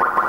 you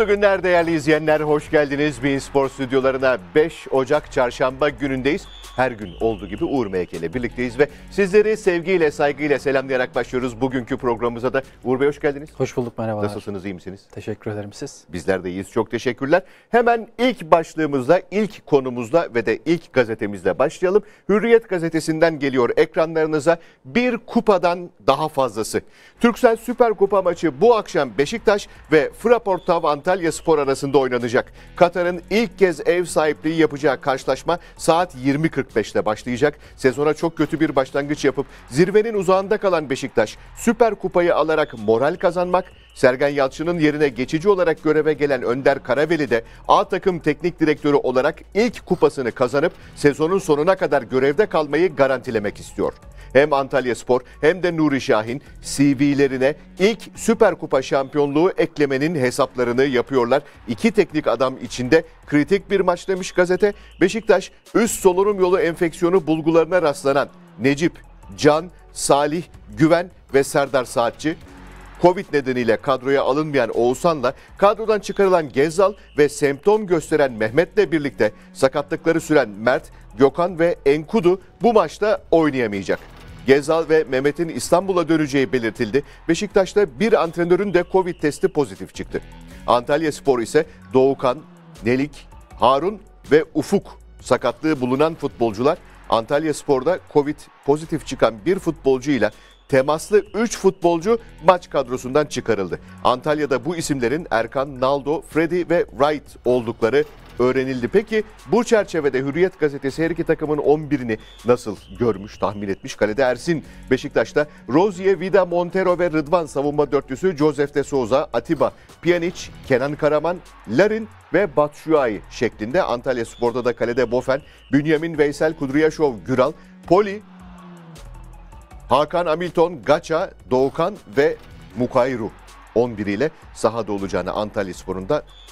Mutlu günler değerli izleyenler. Hoş geldiniz Bein Spor stüdyolarına. 5 Ocak çarşamba günündeyiz. Her gün olduğu gibi Uğur MK ile birlikteyiz ve sizleri sevgiyle, saygıyla selamlayarak başlıyoruz. Bugünkü programımıza da Uğur Bey hoş geldiniz. Hoş bulduk merhabalar. Nasılsınız, iyi misiniz? Teşekkür ederim siz. Bizler de iyiyiz, çok teşekkürler. Hemen ilk başlığımızla, ilk konumuzla ve de ilk gazetemizle başlayalım. Hürriyet gazetesinden geliyor ekranlarınıza bir kupadan daha fazlası. Türksel Süper Kupa maçı bu akşam Beşiktaş ve Fraport Antalya Antalya Spor arasında oynanacak. Katar'ın ilk kez ev sahipliği yapacağı karşılaşma saat 20.45'te başlayacak. Sezona çok kötü bir başlangıç yapıp zirvenin uzağında kalan Beşiktaş Süper Kupayı alarak moral kazanmak, Sergen Yalçın'ın yerine geçici olarak göreve gelen Önder Karaveli de A takım teknik direktörü olarak ilk kupasını kazanıp sezonun sonuna kadar görevde kalmayı garantilemek istiyor. Hem Antalya Spor hem de Nuri Şahin CV'lerine ilk Süper Kupa şampiyonluğu eklemenin hesaplarını yapıyorlar. İki teknik adam içinde kritik bir maç demiş gazete. Beşiktaş üst solunum yolu enfeksiyonu bulgularına rastlanan Necip, Can, Salih, Güven ve Serdar Saatçi Covid nedeniyle kadroya alınmayan Oğuzhan'la kadrodan çıkarılan Gezal ve semptom gösteren Mehmet'le birlikte sakatlıkları süren Mert, Gökhan ve Enkudu bu maçta oynayamayacak. Gezal ve Mehmet'in İstanbul'a döneceği belirtildi. Beşiktaş'ta bir antrenörün de Covid testi pozitif çıktı. Antalya Spor ise Doğukan, Nelik, Harun ve Ufuk sakatlığı bulunan futbolcular Antalya Spor'da Covid pozitif çıkan bir futbolcuyla temaslı 3 futbolcu maç kadrosundan çıkarıldı. Antalya'da bu isimlerin Erkan, Naldo, Freddy ve Wright oldukları öğrenildi. Peki bu çerçevede Hürriyet Gazetesi her iki takımın 11'ini nasıl görmüş, tahmin etmiş? Kalede Ersin, Beşiktaş'ta Rozier, Vida, Montero ve Rıdvan savunma dörtlüsü Josef de Souza, Atiba, Pjanic, Kenan Karaman, Larin ve Batshuayi şeklinde. Antalya Spor'da da kalede Bofen, Bünyamin Veysel, Kudriyaşov, Güral, Poli, Hakan Hamilton, Gaça, Doğukan ve Mukayru 11 ile sahada olacağını Antalya Spor'un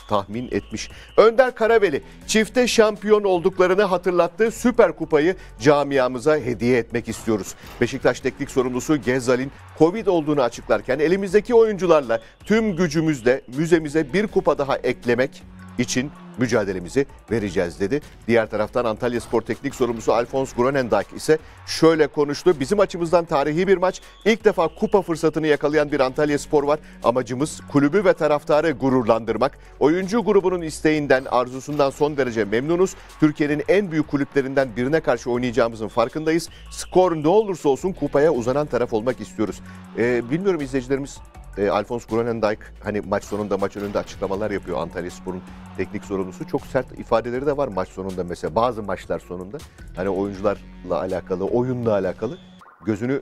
tahmin etmiş. Önder Karabeli, çifte şampiyon olduklarını hatırlattığı Süper Kupayı camiamıza hediye etmek istiyoruz. Beşiktaş teknik sorumlusu Gezal'in Covid olduğunu açıklarken elimizdeki oyuncularla tüm gücümüzle müzemize bir kupa daha eklemek için mücadelemizi vereceğiz dedi. Diğer taraftan Antalya Spor Teknik Sorumlusu Alfons Grönendijk ise şöyle konuştu. Bizim açımızdan tarihi bir maç. İlk defa kupa fırsatını yakalayan bir Antalya Spor var. Amacımız kulübü ve taraftarı gururlandırmak. Oyuncu grubunun isteğinden, arzusundan son derece memnunuz. Türkiye'nin en büyük kulüplerinden birine karşı oynayacağımızın farkındayız. Skor ne olursa olsun kupaya uzanan taraf olmak istiyoruz. Ee, bilmiyorum izleyicilerimiz e, Alphonse Grönendijk hani maç sonunda maç önünde açıklamalar yapıyor Antalya Spor'un teknik sorumlusu. Çok sert ifadeleri de var maç sonunda mesela bazı maçlar sonunda. Hani oyuncularla alakalı, oyunla alakalı gözünü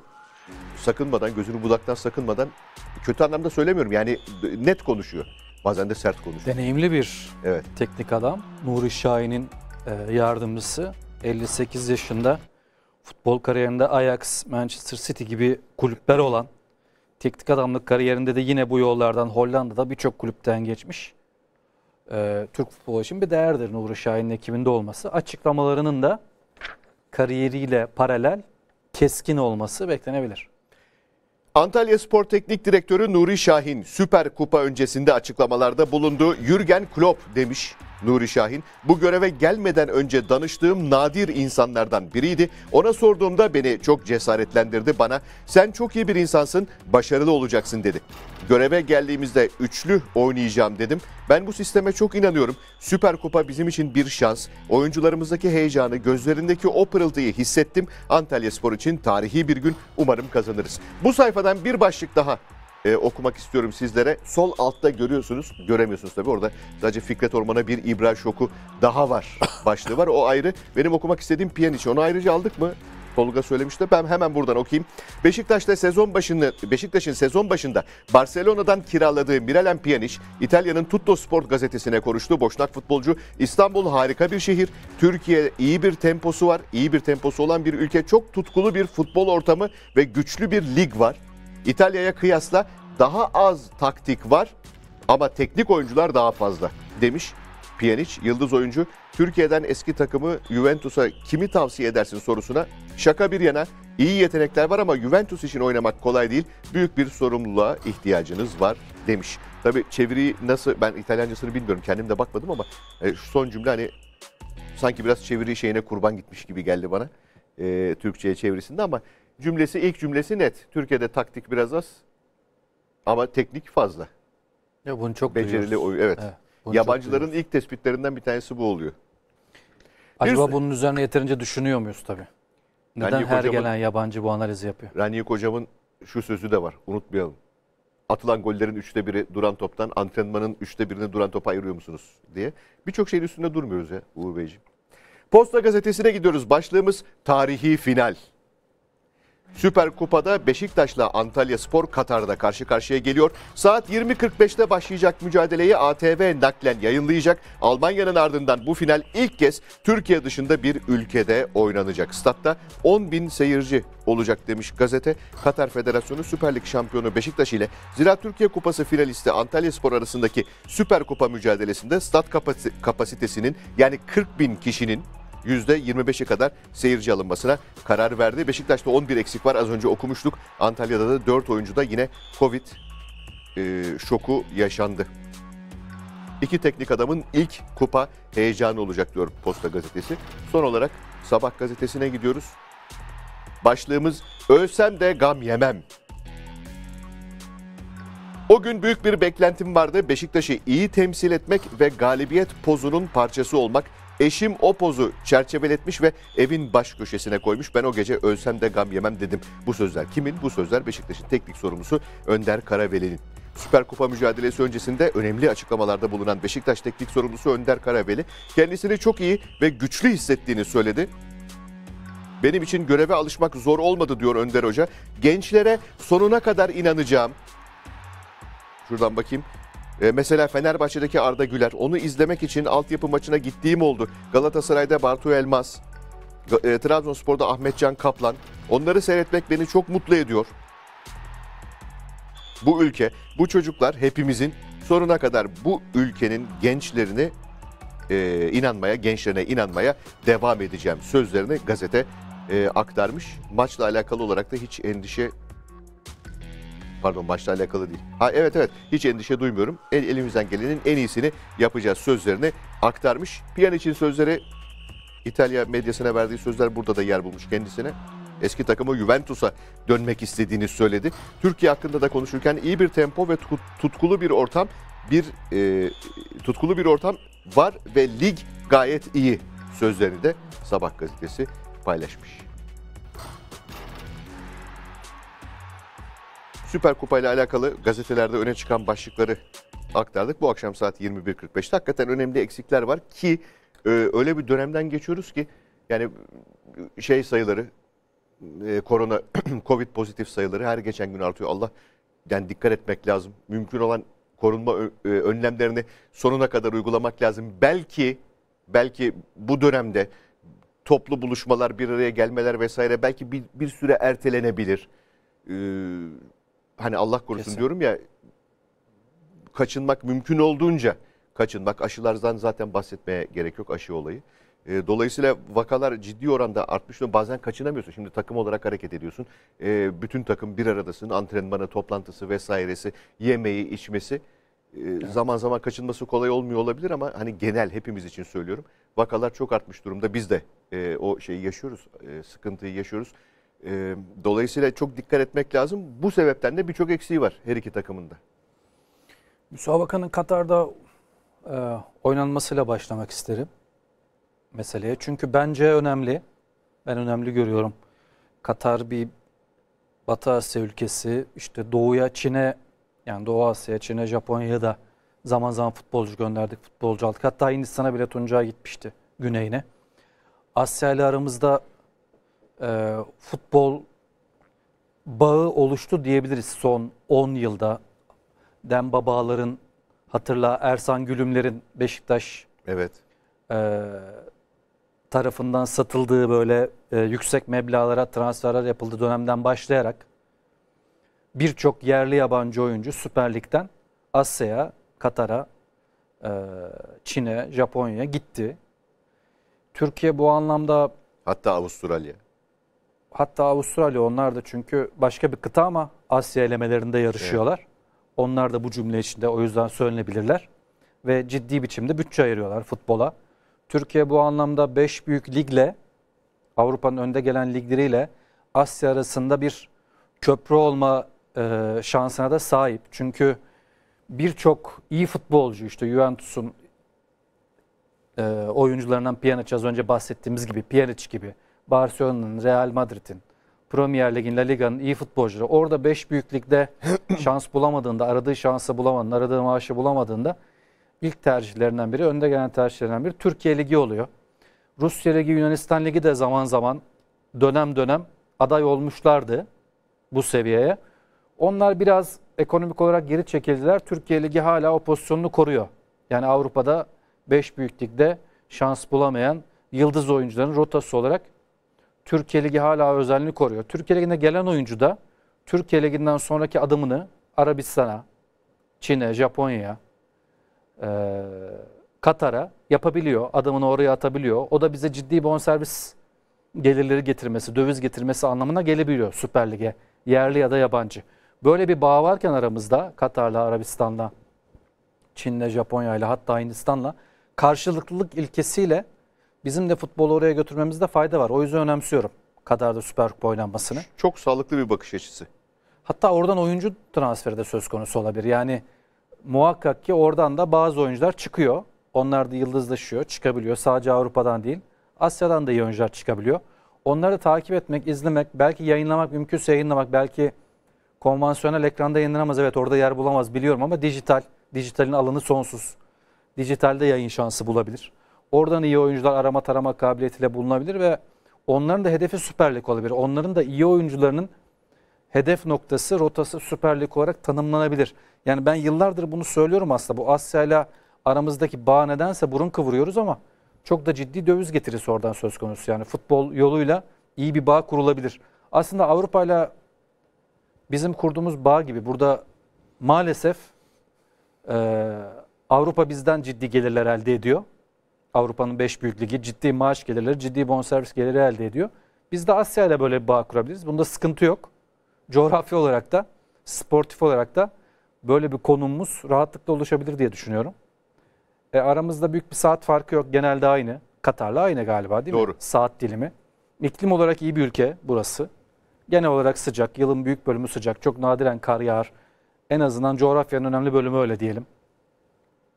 sakınmadan, gözünü budaktan sakınmadan kötü anlamda söylemiyorum. Yani net konuşuyor. Bazen de sert konuşuyor. Deneyimli bir evet. teknik adam. Nuri Şahin'in e, yardımcısı. 58 yaşında futbol kariyerinde Ajax, Manchester City gibi kulüpler olan Teknik adamlık kariyerinde de yine bu yollardan Hollanda'da birçok kulüpten geçmiş. Ee, Türk futbolu için bir değerdir Nuri Şahin'in ekibinde olması. Açıklamalarının da kariyeriyle paralel keskin olması beklenebilir. Antalya Spor Teknik Direktörü Nuri Şahin Süper Kupa öncesinde açıklamalarda bulundu. Jürgen Klopp demiş. Nuri Şahin. Bu göreve gelmeden önce danıştığım nadir insanlardan biriydi. Ona sorduğumda beni çok cesaretlendirdi. Bana sen çok iyi bir insansın, başarılı olacaksın dedi. Göreve geldiğimizde üçlü oynayacağım dedim. Ben bu sisteme çok inanıyorum. Süper Kupa bizim için bir şans. Oyuncularımızdaki heyecanı, gözlerindeki o pırıltıyı hissettim. Antalya Spor için tarihi bir gün umarım kazanırız. Bu sayfadan bir başlık daha e, okumak istiyorum sizlere. Sol altta görüyorsunuz, göremiyorsunuz tabii orada sadece Fikret Orman'a bir İbra şoku daha var başlığı var. O ayrı. Benim okumak istediğim Piyaniçi. Onu ayrıca aldık mı? Tolga söylemişti. Ben hemen buradan okuyayım. Beşiktaş'ta sezon başını Beşiktaş'ın sezon başında Barcelona'dan kiraladığı Miralem Pjanic İtalya'nın Tutto Sport gazetesine konuştu. Boşnak futbolcu İstanbul harika bir şehir. Türkiye iyi bir temposu var. İyi bir temposu olan bir ülke. Çok tutkulu bir futbol ortamı ve güçlü bir lig var. İtalya'ya kıyasla daha az taktik var ama teknik oyuncular daha fazla demiş Pjanic. Yıldız oyuncu Türkiye'den eski takımı Juventus'a kimi tavsiye edersin sorusuna şaka bir yana iyi yetenekler var ama Juventus için oynamak kolay değil. Büyük bir sorumluluğa ihtiyacınız var demiş. Tabi çeviriyi nasıl ben İtalyancasını bilmiyorum kendim de bakmadım ama e, şu son cümle hani sanki biraz çeviri şeyine kurban gitmiş gibi geldi bana. E, Türkçe'ye çevirisinde ama cümlesi ilk cümlesi net. Türkiye'de taktik biraz az ama teknik fazla. Ya bunu çok Becerili oyun evet. evet Yabancıların ilk tespitlerinden bir tanesi bu oluyor. Acaba bir, bunun üzerine yeterince düşünüyor muyuz tabi? Neden Raniye her kocamın, gelen yabancı bu analizi yapıyor? Raniye Kocam'ın şu sözü de var unutmayalım. Atılan gollerin üçte biri duran toptan, antrenmanın üçte birini duran topa ayırıyor musunuz diye. Birçok şeyin üstünde durmuyoruz ya Uğur Beyciğim. Posta gazetesine gidiyoruz. Başlığımız tarihi final. Süper Kupa'da Beşiktaş'la Antalya Spor Katar'da karşı karşıya geliyor. Saat 20.45'te başlayacak mücadeleyi ATV naklen yayınlayacak. Almanya'nın ardından bu final ilk kez Türkiye dışında bir ülkede oynanacak. Statta 10 bin seyirci olacak demiş gazete. Katar Federasyonu Süper Lig şampiyonu Beşiktaş ile Zira Türkiye Kupası finalisti Antalya Spor arasındaki Süper Kupa mücadelesinde stat kapasitesinin yani 40 bin kişinin %25'e kadar seyirci alınmasına karar verdi. Beşiktaş'ta 11 eksik var az önce okumuştuk. Antalya'da da 4 oyuncuda yine Covid e, şoku yaşandı. İki teknik adamın ilk kupa heyecanı olacak diyor Posta Gazetesi. Son olarak Sabah Gazetesi'ne gidiyoruz. Başlığımız Ölsem de gam yemem. O gün büyük bir beklentim vardı. Beşiktaş'ı iyi temsil etmek ve galibiyet pozunun parçası olmak Eşim o pozu çerçeveletmiş ve evin baş köşesine koymuş. Ben o gece ölsem de gam yemem dedim. Bu sözler kimin? Bu sözler Beşiktaş'ın teknik sorumlusu Önder Karaveli'nin. Süper Kupa mücadelesi öncesinde önemli açıklamalarda bulunan Beşiktaş teknik sorumlusu Önder Karaveli kendisini çok iyi ve güçlü hissettiğini söyledi. Benim için göreve alışmak zor olmadı diyor Önder Hoca. Gençlere sonuna kadar inanacağım. Şuradan bakayım. E, mesela Fenerbahçe'deki Arda Güler. Onu izlemek için altyapı maçına gittiğim oldu. Galatasaray'da Bartu Elmas. E, Trabzonspor'da Ahmetcan Kaplan. Onları seyretmek beni çok mutlu ediyor. Bu ülke, bu çocuklar hepimizin sonuna kadar bu ülkenin gençlerini e, inanmaya, gençlerine inanmaya devam edeceğim sözlerini gazete e, aktarmış. Maçla alakalı olarak da hiç endişe pardon maçla alakalı değil. Ha evet evet hiç endişe duymuyorum. El, elimizden gelenin en iyisini yapacağız sözlerini aktarmış. Piyan için sözleri İtalya medyasına verdiği sözler burada da yer bulmuş kendisine. Eski takımı Juventus'a dönmek istediğini söyledi. Türkiye hakkında da konuşurken iyi bir tempo ve tutkulu bir ortam bir e, tutkulu bir ortam var ve lig gayet iyi sözlerini de Sabah gazetesi paylaşmış. Süper Kupa ile alakalı gazetelerde öne çıkan başlıkları aktardık. Bu akşam saat 21.45'te hakikaten önemli eksikler var ki e, öyle bir dönemden geçiyoruz ki yani şey sayıları e, korona covid pozitif sayıları her geçen gün artıyor. Allah yani dikkat etmek lazım. Mümkün olan korunma e, önlemlerini sonuna kadar uygulamak lazım. Belki belki bu dönemde toplu buluşmalar, bir araya gelmeler vesaire belki bir, bir süre ertelenebilir. Ee, hani Allah korusun Kesin. diyorum ya kaçınmak mümkün olduğunca kaçınmak. Aşılardan zaten bahsetmeye gerek yok aşı olayı. E, dolayısıyla vakalar ciddi oranda artmış. Bazen kaçınamıyorsun. Şimdi takım olarak hareket ediyorsun. E, bütün takım bir aradasın. Antrenmanı, toplantısı vesairesi, yemeği, içmesi. E, evet. Zaman zaman kaçınması kolay olmuyor olabilir ama hani genel hepimiz için söylüyorum. Vakalar çok artmış durumda. Biz de e, o şeyi yaşıyoruz, e, sıkıntıyı yaşıyoruz. E, dolayısıyla çok dikkat etmek lazım. Bu sebepten de birçok eksiği var her iki takımında. Müsabakanın Katar'da e, oynanmasıyla başlamak isterim meseleye. Çünkü bence önemli. Ben önemli görüyorum. Katar bir Batı Asya ülkesi İşte Doğu'ya, Çin'e yani Doğu Asya, Çin'e, Japonya'ya da zaman zaman futbolcu gönderdik, futbolcu aldık. Hatta Hindistan'a bile Tuncay gitmişti güneyine. Asya ile aramızda e, futbol bağı oluştu diyebiliriz son 10 yılda. Demba Bağlar'ın hatırla Ersan Gülümler'in Beşiktaş evet. e, tarafından satıldığı böyle e, yüksek meblağlara transferler yapıldı dönemden başlayarak birçok yerli yabancı oyuncu Süper Lig'den Asya'ya, Katar'a, e, Çin'e, Japonya'ya gitti. Türkiye bu anlamda hatta Avustralya hatta Avustralya onlar da çünkü başka bir kıta ama Asya elemelerinde yarışıyorlar. Evet. Onlar da bu cümle içinde o yüzden söylenebilirler. Ve ciddi biçimde bütçe ayırıyorlar futbola. Türkiye bu anlamda 5 büyük ligle Avrupa'nın önde gelen ligleriyle Asya arasında bir köprü olma e, şansına da sahip. Çünkü birçok iyi futbolcu işte Juventus'un e, oyuncularından Pjanic az önce bahsettiğimiz gibi Pjanic gibi Barcelona'nın, Real Madrid'in, Premier Lig'in, La Liga'nın iyi futbolcuları orada 5 büyüklükte şans bulamadığında, aradığı şansı bulamadığında, aradığı maaşı bulamadığında ilk tercihlerinden biri, önde gelen tercihlerinden biri Türkiye Ligi oluyor. Rusya Ligi, Yunanistan Ligi de zaman zaman dönem dönem aday olmuşlardı bu seviyeye. Onlar biraz ekonomik olarak geri çekildiler. Türkiye Ligi hala o pozisyonunu koruyor. Yani Avrupa'da 5 büyüklükte şans bulamayan yıldız oyuncuların rotası olarak Türkiye Ligi hala özelliğini koruyor. Türkiye Ligi'ne gelen oyuncu da Türkiye Ligi'nden sonraki adımını Arabistan'a, Çin'e, Japonya'ya, e, Katar'a yapabiliyor. Adımını oraya atabiliyor. O da bize ciddi bonservis gelirleri getirmesi, döviz getirmesi anlamına gelebiliyor Süper Lig'e. Yerli ya da yabancı. Böyle bir bağ varken aramızda Katar'la, Arabistan'la, Çin'le, Japonya'yla hatta Hindistan'la karşılıklılık ilkesiyle Bizim de futbolu oraya götürmemizde fayda var. O yüzden önemsiyorum kadar da Süper Kupa oynanmasını. Çok sağlıklı bir bakış açısı. Hatta oradan oyuncu transferi de söz konusu olabilir. Yani muhakkak ki oradan da bazı oyuncular çıkıyor. Onlar da yıldızlaşıyor, çıkabiliyor. Sadece Avrupa'dan değil, Asya'dan da iyi oyuncular çıkabiliyor. Onları da takip etmek, izlemek, belki yayınlamak, mümkünse yayınlamak, belki konvansiyonel ekranda yayınlanamaz. Evet orada yer bulamaz biliyorum ama dijital, dijitalin alanı sonsuz. Dijitalde yayın şansı bulabilir. Oradan iyi oyuncular arama tarama kabiliyetiyle bulunabilir ve onların da hedefi Süper Lig olabilir. Onların da iyi oyuncularının hedef noktası, rotası Süper Lig olarak tanımlanabilir. Yani ben yıllardır bunu söylüyorum aslında. Bu Asya ile aramızdaki bağ nedense burun kıvırıyoruz ama çok da ciddi döviz getirisi oradan söz konusu. Yani futbol yoluyla iyi bir bağ kurulabilir. Aslında Avrupa ile bizim kurduğumuz bağ gibi burada maalesef e, Avrupa bizden ciddi gelirler elde ediyor. Avrupa'nın 5 büyük ligi ciddi maaş gelirleri, ciddi bonservis geliri elde ediyor. Biz de Asya ile böyle bir bağ kurabiliriz. Bunda sıkıntı yok. Coğrafi olarak da, sportif olarak da böyle bir konumumuz rahatlıkla oluşabilir diye düşünüyorum. E, aramızda büyük bir saat farkı yok. Genelde aynı. Katar'la aynı galiba değil Doğru. mi? Saat dilimi. İklim olarak iyi bir ülke burası. Genel olarak sıcak. Yılın büyük bölümü sıcak. Çok nadiren kar yağar. En azından coğrafyanın önemli bölümü öyle diyelim.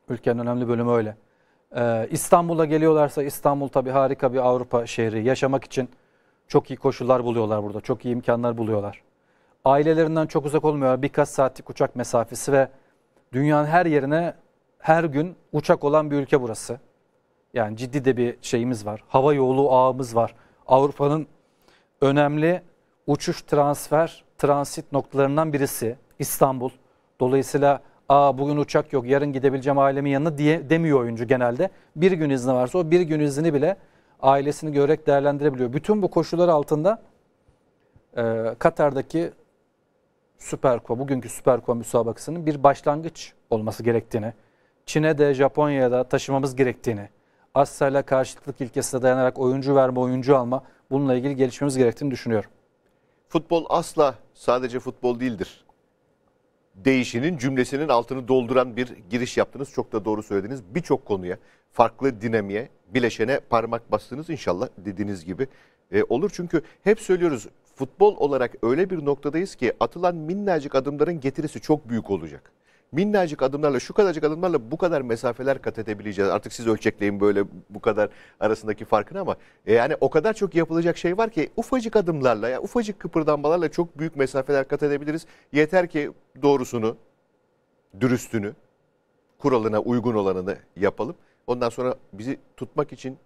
Ülkenin önemli bölümü öyle. Ee, İstanbul'a geliyorlarsa İstanbul tabii harika bir Avrupa şehri. Yaşamak için çok iyi koşullar buluyorlar burada. Çok iyi imkanlar buluyorlar. Ailelerinden çok uzak olmuyor, Birkaç saatlik uçak mesafesi ve dünyanın her yerine her gün uçak olan bir ülke burası. Yani ciddi de bir şeyimiz var. Hava yolu ağımız var. Avrupa'nın önemli uçuş transfer transit noktalarından birisi İstanbul. Dolayısıyla Aa bugün uçak yok yarın gidebileceğim ailemin yanına diye demiyor oyuncu genelde. Bir gün izni varsa o bir gün izni bile ailesini görerek değerlendirebiliyor. Bütün bu koşullar altında e, Katar'daki Süper Kupa, bugünkü Süper Kupa müsabakasının bir başlangıç olması gerektiğini, Çin'e de Japonya'ya da taşımamız gerektiğini, Asya ile karşılıklık ilkesine dayanarak oyuncu verme, oyuncu alma bununla ilgili gelişmemiz gerektiğini düşünüyorum. Futbol asla sadece futbol değildir değişinin cümlesinin altını dolduran bir giriş yaptınız. Çok da doğru söylediniz. Birçok konuya, farklı dinamiğe, bileşene parmak bastınız inşallah dediğiniz gibi e, olur. Çünkü hep söylüyoruz futbol olarak öyle bir noktadayız ki atılan minnacık adımların getirisi çok büyük olacak minnacık adımlarla şu kadarcık adımlarla bu kadar mesafeler kat edebileceğiz. Artık siz ölçekleyin böyle bu kadar arasındaki farkını ama e, yani o kadar çok yapılacak şey var ki ufacık adımlarla yani ufacık kıpırdanmalarla çok büyük mesafeler kat edebiliriz. Yeter ki doğrusunu, dürüstünü, kuralına uygun olanını yapalım. Ondan sonra bizi tutmak için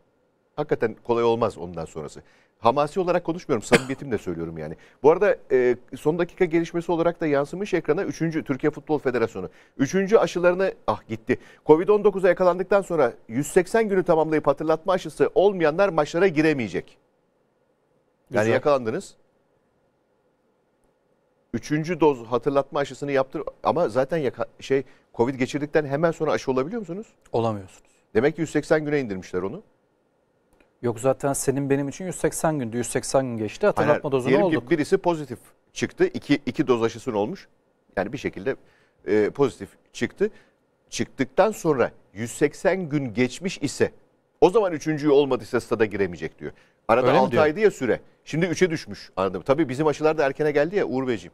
hakikaten kolay olmaz ondan sonrası hamasi olarak konuşmuyorum. Samimiyetimle söylüyorum yani. Bu arada e, son dakika gelişmesi olarak da yansımış ekrana 3. Türkiye Futbol Federasyonu. 3. aşılarını ah gitti. Covid-19'a yakalandıktan sonra 180 günü tamamlayıp hatırlatma aşısı olmayanlar maçlara giremeyecek. Yani Güzel. yakalandınız. Üçüncü doz hatırlatma aşısını yaptır ama zaten yaka, şey Covid geçirdikten hemen sonra aşı olabiliyor musunuz? Olamıyorsunuz. Demek ki 180 güne indirmişler onu. Yok zaten senin benim için 180 gündü. 180 gün geçti. Hatırlatma Hayır, dozu ne oldu? Ki birisi pozitif çıktı. İki, iki doz aşısını olmuş. Yani bir şekilde e, pozitif çıktı. Çıktıktan sonra 180 gün geçmiş ise o zaman üçüncüyü olmadıysa stada giremeyecek diyor. Arada Öyle 6 aydı ya süre. Şimdi 3'e düşmüş anladım. Tabii bizim aşılar da erkene geldi ya Uğur Beyciğim.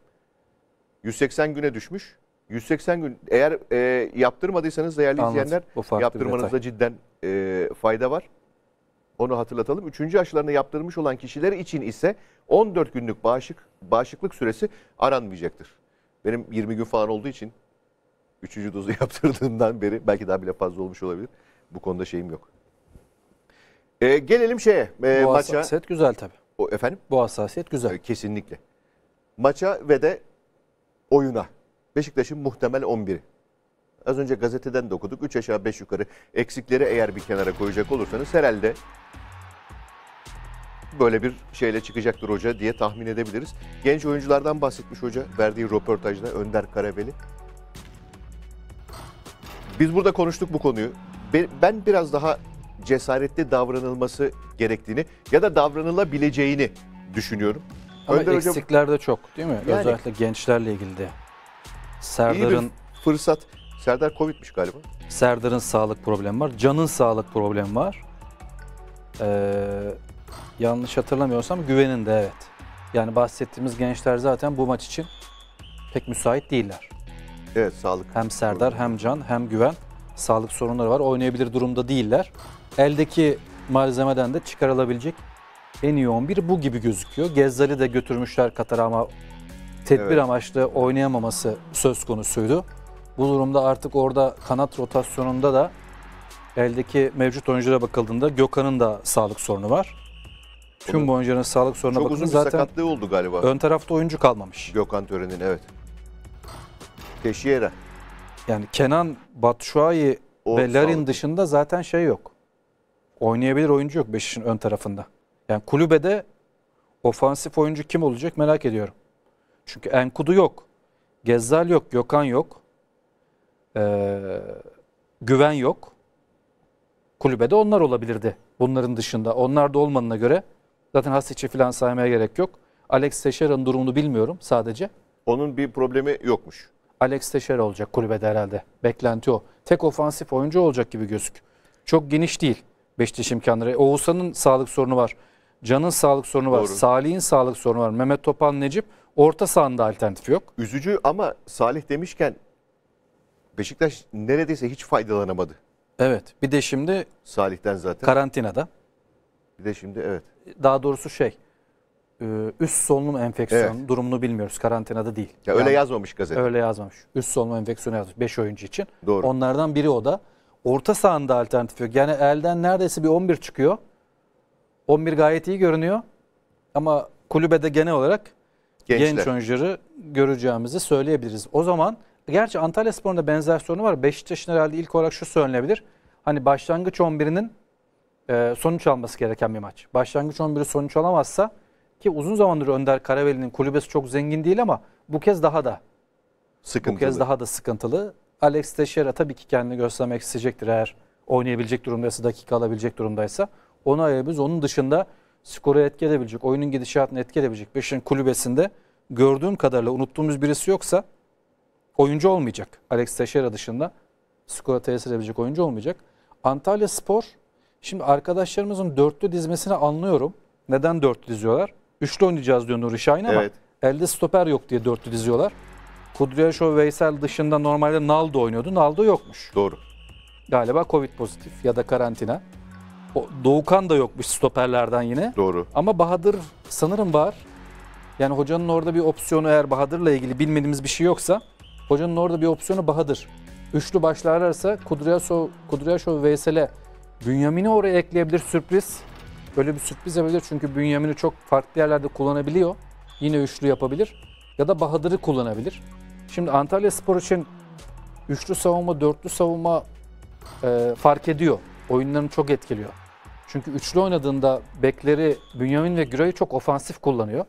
180 güne düşmüş. 180 gün eğer e, yaptırmadıysanız değerli Anladım. izleyenler yaptırmanızda cidden e, fayda var. Onu hatırlatalım. Üçüncü aşılarını yaptırmış olan kişiler için ise 14 günlük bağışık, bağışıklık süresi aranmayacaktır. Benim 20 gün falan olduğu için üçüncü dozu yaptırdığımdan beri belki daha bile fazla olmuş olabilir. Bu konuda şeyim yok. Ee, gelelim şeye e, Bu maça. hassasiyet güzel tabii. O, efendim? Bu hassasiyet güzel. Ee, kesinlikle. Maça ve de oyuna. Beşiktaş'ın muhtemel 11'i. Az önce gazeteden de okuduk. 3 aşağı 5 yukarı eksikleri eğer bir kenara koyacak olursanız herhalde böyle bir şeyle çıkacaktır hoca diye tahmin edebiliriz. Genç oyunculardan bahsetmiş hoca verdiği röportajda Önder Karabeli. Biz burada konuştuk bu konuyu. Ben biraz daha cesaretli davranılması gerektiğini ya da davranılabileceğini düşünüyorum. Ama Önder eksikler hocam, de çok değil mi? Yani, Özellikle gençlerle ilgili de. Serdar'ın fırsat. Serdar Covid'miş galiba. Serdar'ın sağlık problemi var. Can'ın sağlık problemi var. Ee, yanlış hatırlamıyorsam Güven'in de evet. Yani bahsettiğimiz gençler zaten bu maç için pek müsait değiller. Evet sağlık. Hem Serdar hem Can hem Güven sağlık sorunları var. Oynayabilir durumda değiller. Eldeki malzemeden de çıkarılabilecek en iyi 11 bu gibi gözüküyor. Gezzali de götürmüşler Katar'a ama tedbir evet. amaçlı oynayamaması söz konusuydu. Bu durumda artık orada kanat rotasyonunda da eldeki mevcut oyunculara bakıldığında Gökhan'ın da sağlık sorunu var. Tüm bu oyuncuların sağlık sorununa Çok uzun bir sakatlığı oldu galiba. ön tarafta oyuncu kalmamış. Gökhan Tören'in evet. Teşiyera. Yani Kenan, Batshuayi O ve Larin dışında zaten şey yok. Oynayabilir oyuncu yok Beşiktaş'ın ön tarafında. Yani kulübede ofansif oyuncu kim olacak merak ediyorum. Çünkü Enkudu yok. Gezzal yok, Gökhan yok e, güven yok. Kulübede onlar olabilirdi. Bunların dışında. Onlar da olmadığına göre zaten hasice falan saymaya gerek yok. Alex Teixeira'nın durumunu bilmiyorum sadece. Onun bir problemi yokmuş. Alex Teixeira olacak kulübede herhalde. Beklenti o. Tek ofansif oyuncu olacak gibi gözük. Çok geniş değil Beşiktaş imkanları. E, Oğuzhan'ın sağlık sorunu var. Can'ın sağlık sorunu var. Doğru. Salih'in sağlık sorunu var. Mehmet Topal, Necip orta sahanda alternatif yok. Üzücü ama Salih demişken Beşiktaş neredeyse hiç faydalanamadı. Evet. Bir de şimdi Salih'ten zaten. karantinada. Bir de şimdi evet. Daha doğrusu şey e, üst solunum enfeksiyon evet. durumunu bilmiyoruz. Karantinada değil. Ya yani öyle yazmamış gazete. Öyle yazmamış. Üst solunum enfeksiyonu yazmış 5 oyuncu için. Doğru. Onlardan biri o da. Orta sahanda alternatif yok. Yani elden neredeyse bir 11 çıkıyor. 11 gayet iyi görünüyor. Ama kulübede genel olarak Gençler. genç oyuncuları göreceğimizi söyleyebiliriz. O zaman Gerçi Antalya Spor'un benzer sorunu var. Beşiktaş'ın herhalde ilk olarak şu söylenebilir. Hani başlangıç 11'inin e, sonuç alması gereken bir maç. Başlangıç 11'i sonuç alamazsa ki uzun zamandır Önder Karaveli'nin kulübesi çok zengin değil ama bu kez daha da sıkıntılı. Bu kez daha da sıkıntılı. Alex Teixeira tabii ki kendini göstermek isteyecektir eğer oynayabilecek durumdaysa, dakika alabilecek durumdaysa. Onu ayırabiliriz. Onun dışında skoru etki edebilecek, oyunun gidişatını etki edebilecek. Beşiktaş'ın kulübesinde gördüğüm kadarıyla unuttuğumuz birisi yoksa oyuncu olmayacak. Alex Teixeira dışında skora tesir edebilecek oyuncu olmayacak. Antalya Spor, şimdi arkadaşlarımızın dörtlü dizmesini anlıyorum. Neden dörtlü diziyorlar? Üçlü oynayacağız diyor Nuri Şahin ama evet. elde stoper yok diye dörtlü diziyorlar. Kudryashov Veysel dışında normalde Naldo oynuyordu. Naldo yokmuş. Doğru. Galiba Covid pozitif ya da karantina. O, Doğukan da yokmuş stoperlerden yine. Doğru. Ama Bahadır sanırım var. Yani hocanın orada bir opsiyonu eğer Bahadır'la ilgili bilmediğimiz bir şey yoksa Hocanın orada bir opsiyonu Bahadır. Üçlü başlarlarsa Kudryashov, Kudryashov VSL, Bünyamin'i oraya ekleyebilir sürpriz. Böyle bir sürpriz yapabilir çünkü Bünyamin'i çok farklı yerlerde kullanabiliyor. Yine üçlü yapabilir ya da Bahadır'ı kullanabilir. Şimdi Antalya Spor için üçlü savunma, dörtlü savunma e, fark ediyor. Oyunlarını çok etkiliyor. Çünkü üçlü oynadığında bekleri Bünyamin ve Güray'ı çok ofansif kullanıyor.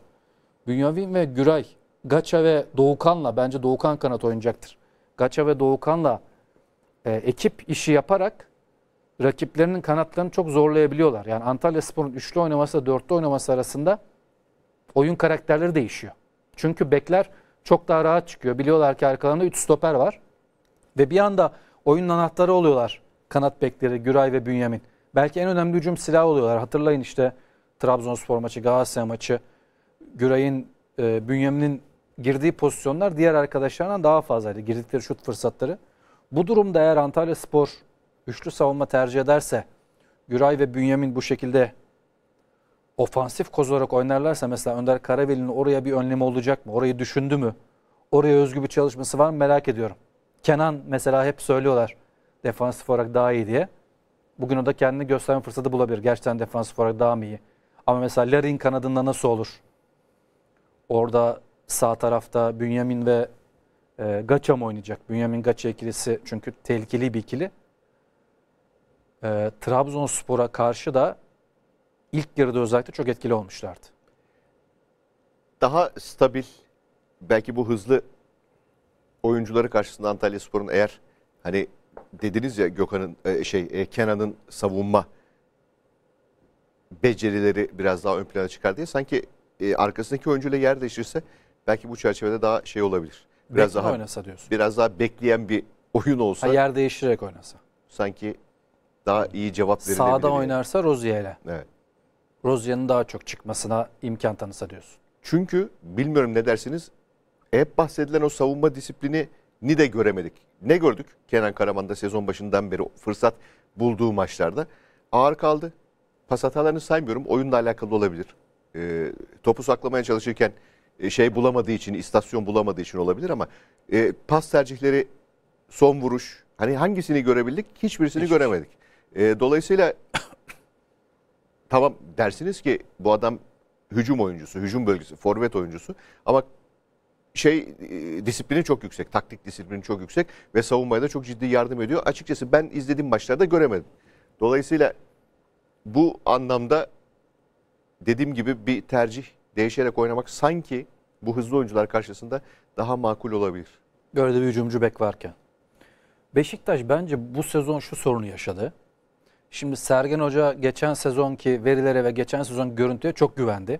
Bünyamin ve Güray Gaça ve Doğukan'la bence Doğukan kanat oynayacaktır. Gaça ve Doğukan'la e, ekip işi yaparak rakiplerinin kanatlarını çok zorlayabiliyorlar. Yani Antalya Spor'un üçlü oynaması da dörtlü oynaması arasında oyun karakterleri değişiyor. Çünkü bekler çok daha rahat çıkıyor. Biliyorlar ki arkalarında 3 stoper var. Ve bir anda oyunun anahtarı oluyorlar kanat bekleri Güray ve Bünyamin. Belki en önemli hücum silahı oluyorlar. Hatırlayın işte Trabzonspor maçı, Galatasaray maçı. Güray'ın, e, Bünyamin'in girdiği pozisyonlar diğer arkadaşlarından daha fazlaydı. Girdikleri şut fırsatları. Bu durumda eğer Antalya Spor üçlü savunma tercih ederse Güray ve Bünyamin bu şekilde ofansif koz olarak oynarlarsa mesela Önder Karaveli'nin oraya bir önlemi olacak mı? Orayı düşündü mü? Oraya özgü bir çalışması var mı merak ediyorum. Kenan mesela hep söylüyorlar defansif olarak daha iyi diye. Bugün o da kendini gösterme fırsatı bulabilir. Gerçekten defansif olarak daha mı iyi? Ama mesela Larin kanadında nasıl olur? Orada Sağ tarafta Bünyamin ve e, Gaçam oynayacak. Bünyamin Gaça ikilisi çünkü tehlikeli bir ikili. E, Trabzonspor'a karşı da ilk yarıda özellikle çok etkili olmuşlardı. Daha stabil, belki bu hızlı oyuncuları karşısında Antalya Spor'un eğer hani dediniz ya Gökhan'ın e, şey e, Kenan'ın savunma becerileri biraz daha ön plana çıkar diye sanki e, arkasındaki oyuncuyla yer değiştirse belki bu çerçevede daha şey olabilir. Biraz Bekle daha oynasa diyorsun. Biraz daha bekleyen bir oyun olsa. Ha, yer değiştirerek oynasa. Sanki daha iyi cevap verilebilir. Sağda yani. oynarsa Rozier'le. Evet. Rozier'in daha çok çıkmasına imkan tanısa diyorsun. Çünkü bilmiyorum ne dersiniz hep bahsedilen o savunma disiplini ni de göremedik. Ne gördük? Kenan Karaman'da sezon başından beri fırsat bulduğu maçlarda ağır kaldı. Pas hatalarını saymıyorum. Oyunla alakalı olabilir. E, topu saklamaya çalışırken e, şey bulamadığı için, istasyon bulamadığı için olabilir ama e, pas tercihleri, son vuruş, hani hangisini görebildik? Hiçbirisini Hiç şey. göremedik. E, dolayısıyla tamam dersiniz ki bu adam hücum oyuncusu, hücum bölgesi, forvet oyuncusu ama şey e, disiplini çok yüksek, taktik disiplini çok yüksek ve savunmaya da çok ciddi yardım ediyor. Açıkçası ben izlediğim maçlarda göremedim. Dolayısıyla bu anlamda dediğim gibi bir tercih değişerek oynamak sanki bu hızlı oyuncular karşısında daha makul olabilir. Böyle bir hücumcu bek varken. Beşiktaş bence bu sezon şu sorunu yaşadı. Şimdi Sergen Hoca geçen sezonki verilere ve geçen sezon görüntüye çok güvendi.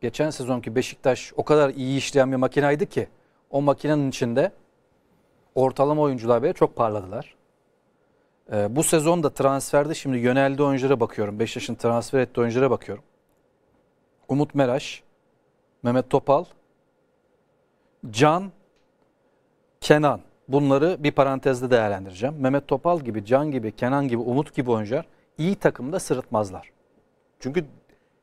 Geçen sezonki Beşiktaş o kadar iyi işleyen bir makinaydı ki o makinenin içinde ortalama oyuncular bile çok parladılar. Ee, bu sezon da transferde şimdi yöneldi oyunculara bakıyorum. Beşiktaş'ın transfer ettiği oyunculara bakıyorum. Umut Meraş, Mehmet Topal, Can, Kenan. Bunları bir parantezde değerlendireceğim. Mehmet Topal gibi, Can gibi, Kenan gibi, Umut gibi oyuncular iyi takımda sırıtmazlar. Çünkü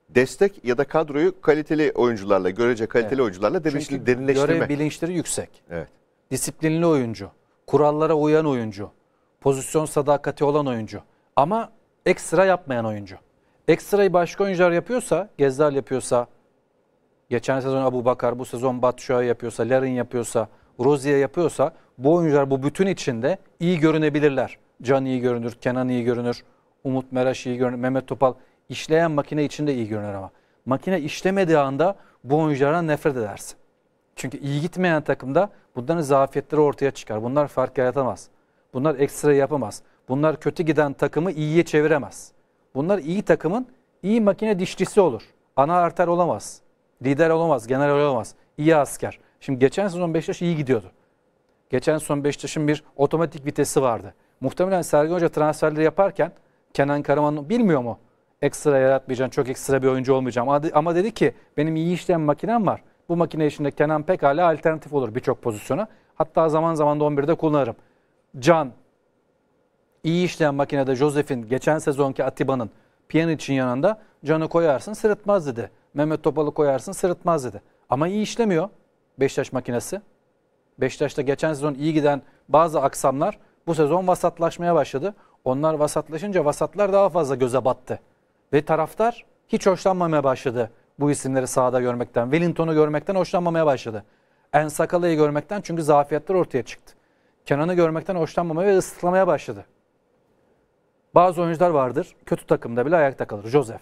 destek ya da kadroyu kaliteli oyuncularla, görece kaliteli evet. oyuncularla Çünkü derinleştirme. Görev bilinçleri yüksek. Evet. Disiplinli oyuncu, kurallara uyan oyuncu, pozisyon sadakati olan oyuncu ama ekstra yapmayan oyuncu ekstrayı başka oyuncular yapıyorsa, gezdar yapıyorsa, geçen sezon Abu Bakar, bu sezon Batşuha yapıyorsa, Larin yapıyorsa, Rozier yapıyorsa bu oyuncular bu bütün içinde iyi görünebilirler. Can iyi görünür, Kenan iyi görünür, Umut Meraş iyi görünür, Mehmet Topal işleyen makine içinde iyi görünür ama. Makine işlemediği anda bu oyunculardan nefret edersin. Çünkü iyi gitmeyen takımda bunların zafiyetleri ortaya çıkar. Bunlar fark yaratamaz. Bunlar ekstra yapamaz. Bunlar kötü giden takımı iyiye çeviremez. Bunlar iyi takımın iyi makine dişçisi olur. Ana arter olamaz. Lider olamaz, general olamaz. İyi asker. Şimdi geçen sezon Beşiktaş iyi gidiyordu. Geçen sezon Beşiktaş'ın bir otomatik vitesi vardı. Muhtemelen Sergen Hoca transferleri yaparken Kenan Karaman bilmiyor mu? Ekstra yaratmayacağım, çok ekstra bir oyuncu olmayacağım. Ama dedi ki benim iyi işleyen makinem var. Bu makine içinde Kenan pekala alternatif olur birçok pozisyona. Hatta zaman zaman da 11'de kullanırım. Can, iyi işleyen makinede Josef'in geçen sezonki Atiba'nın piyano için yanında Can'ı koyarsın sırıtmaz dedi. Mehmet Topal'ı koyarsın sırıtmaz dedi. Ama iyi işlemiyor Beşiktaş makinesi. Beşiktaş'ta geçen sezon iyi giden bazı aksamlar bu sezon vasatlaşmaya başladı. Onlar vasatlaşınca vasatlar daha fazla göze battı. Ve taraftar hiç hoşlanmamaya başladı bu isimleri sahada görmekten. Wellington'u görmekten hoşlanmamaya başladı. En Sakala'yı görmekten çünkü zafiyetler ortaya çıktı. Kenan'ı görmekten hoşlanmamaya ve ıslıklamaya başladı. Bazı oyuncular vardır. Kötü takımda bile ayakta kalır. Joseph.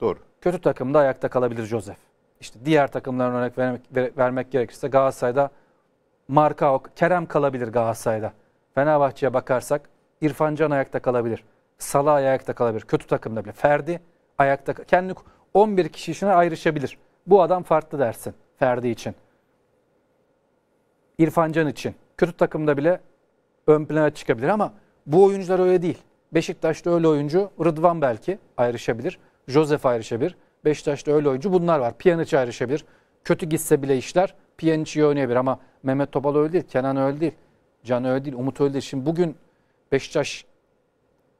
Doğru. Kötü takımda ayakta kalabilir Joseph. İşte diğer takımların örnek vermek, vermek gerekirse Galatasaray'da Marka Kerem kalabilir Galatasaray'da. Fenerbahçe'ye bakarsak İrfan Can ayakta kalabilir. Salah ayakta kalabilir. Kötü takımda bile. Ferdi ayakta kendi 11 kişi içine ayrışabilir. Bu adam farklı dersin Ferdi için. İrfan Can için. Kötü takımda bile ön plana çıkabilir ama bu oyuncular öyle değil. Beşiktaş'ta öyle oyuncu Rıdvan belki ayrışabilir. Josef ayrışabilir. Beşiktaş'ta öyle oyuncu bunlar var. Pjanic ayrışabilir. Kötü gitse bile işler Pjanic iyi oynayabilir ama Mehmet Topal öyle değil, Kenan öyle değil, Can öyle değil, Umut öyle değil. Şimdi bugün Beşiktaş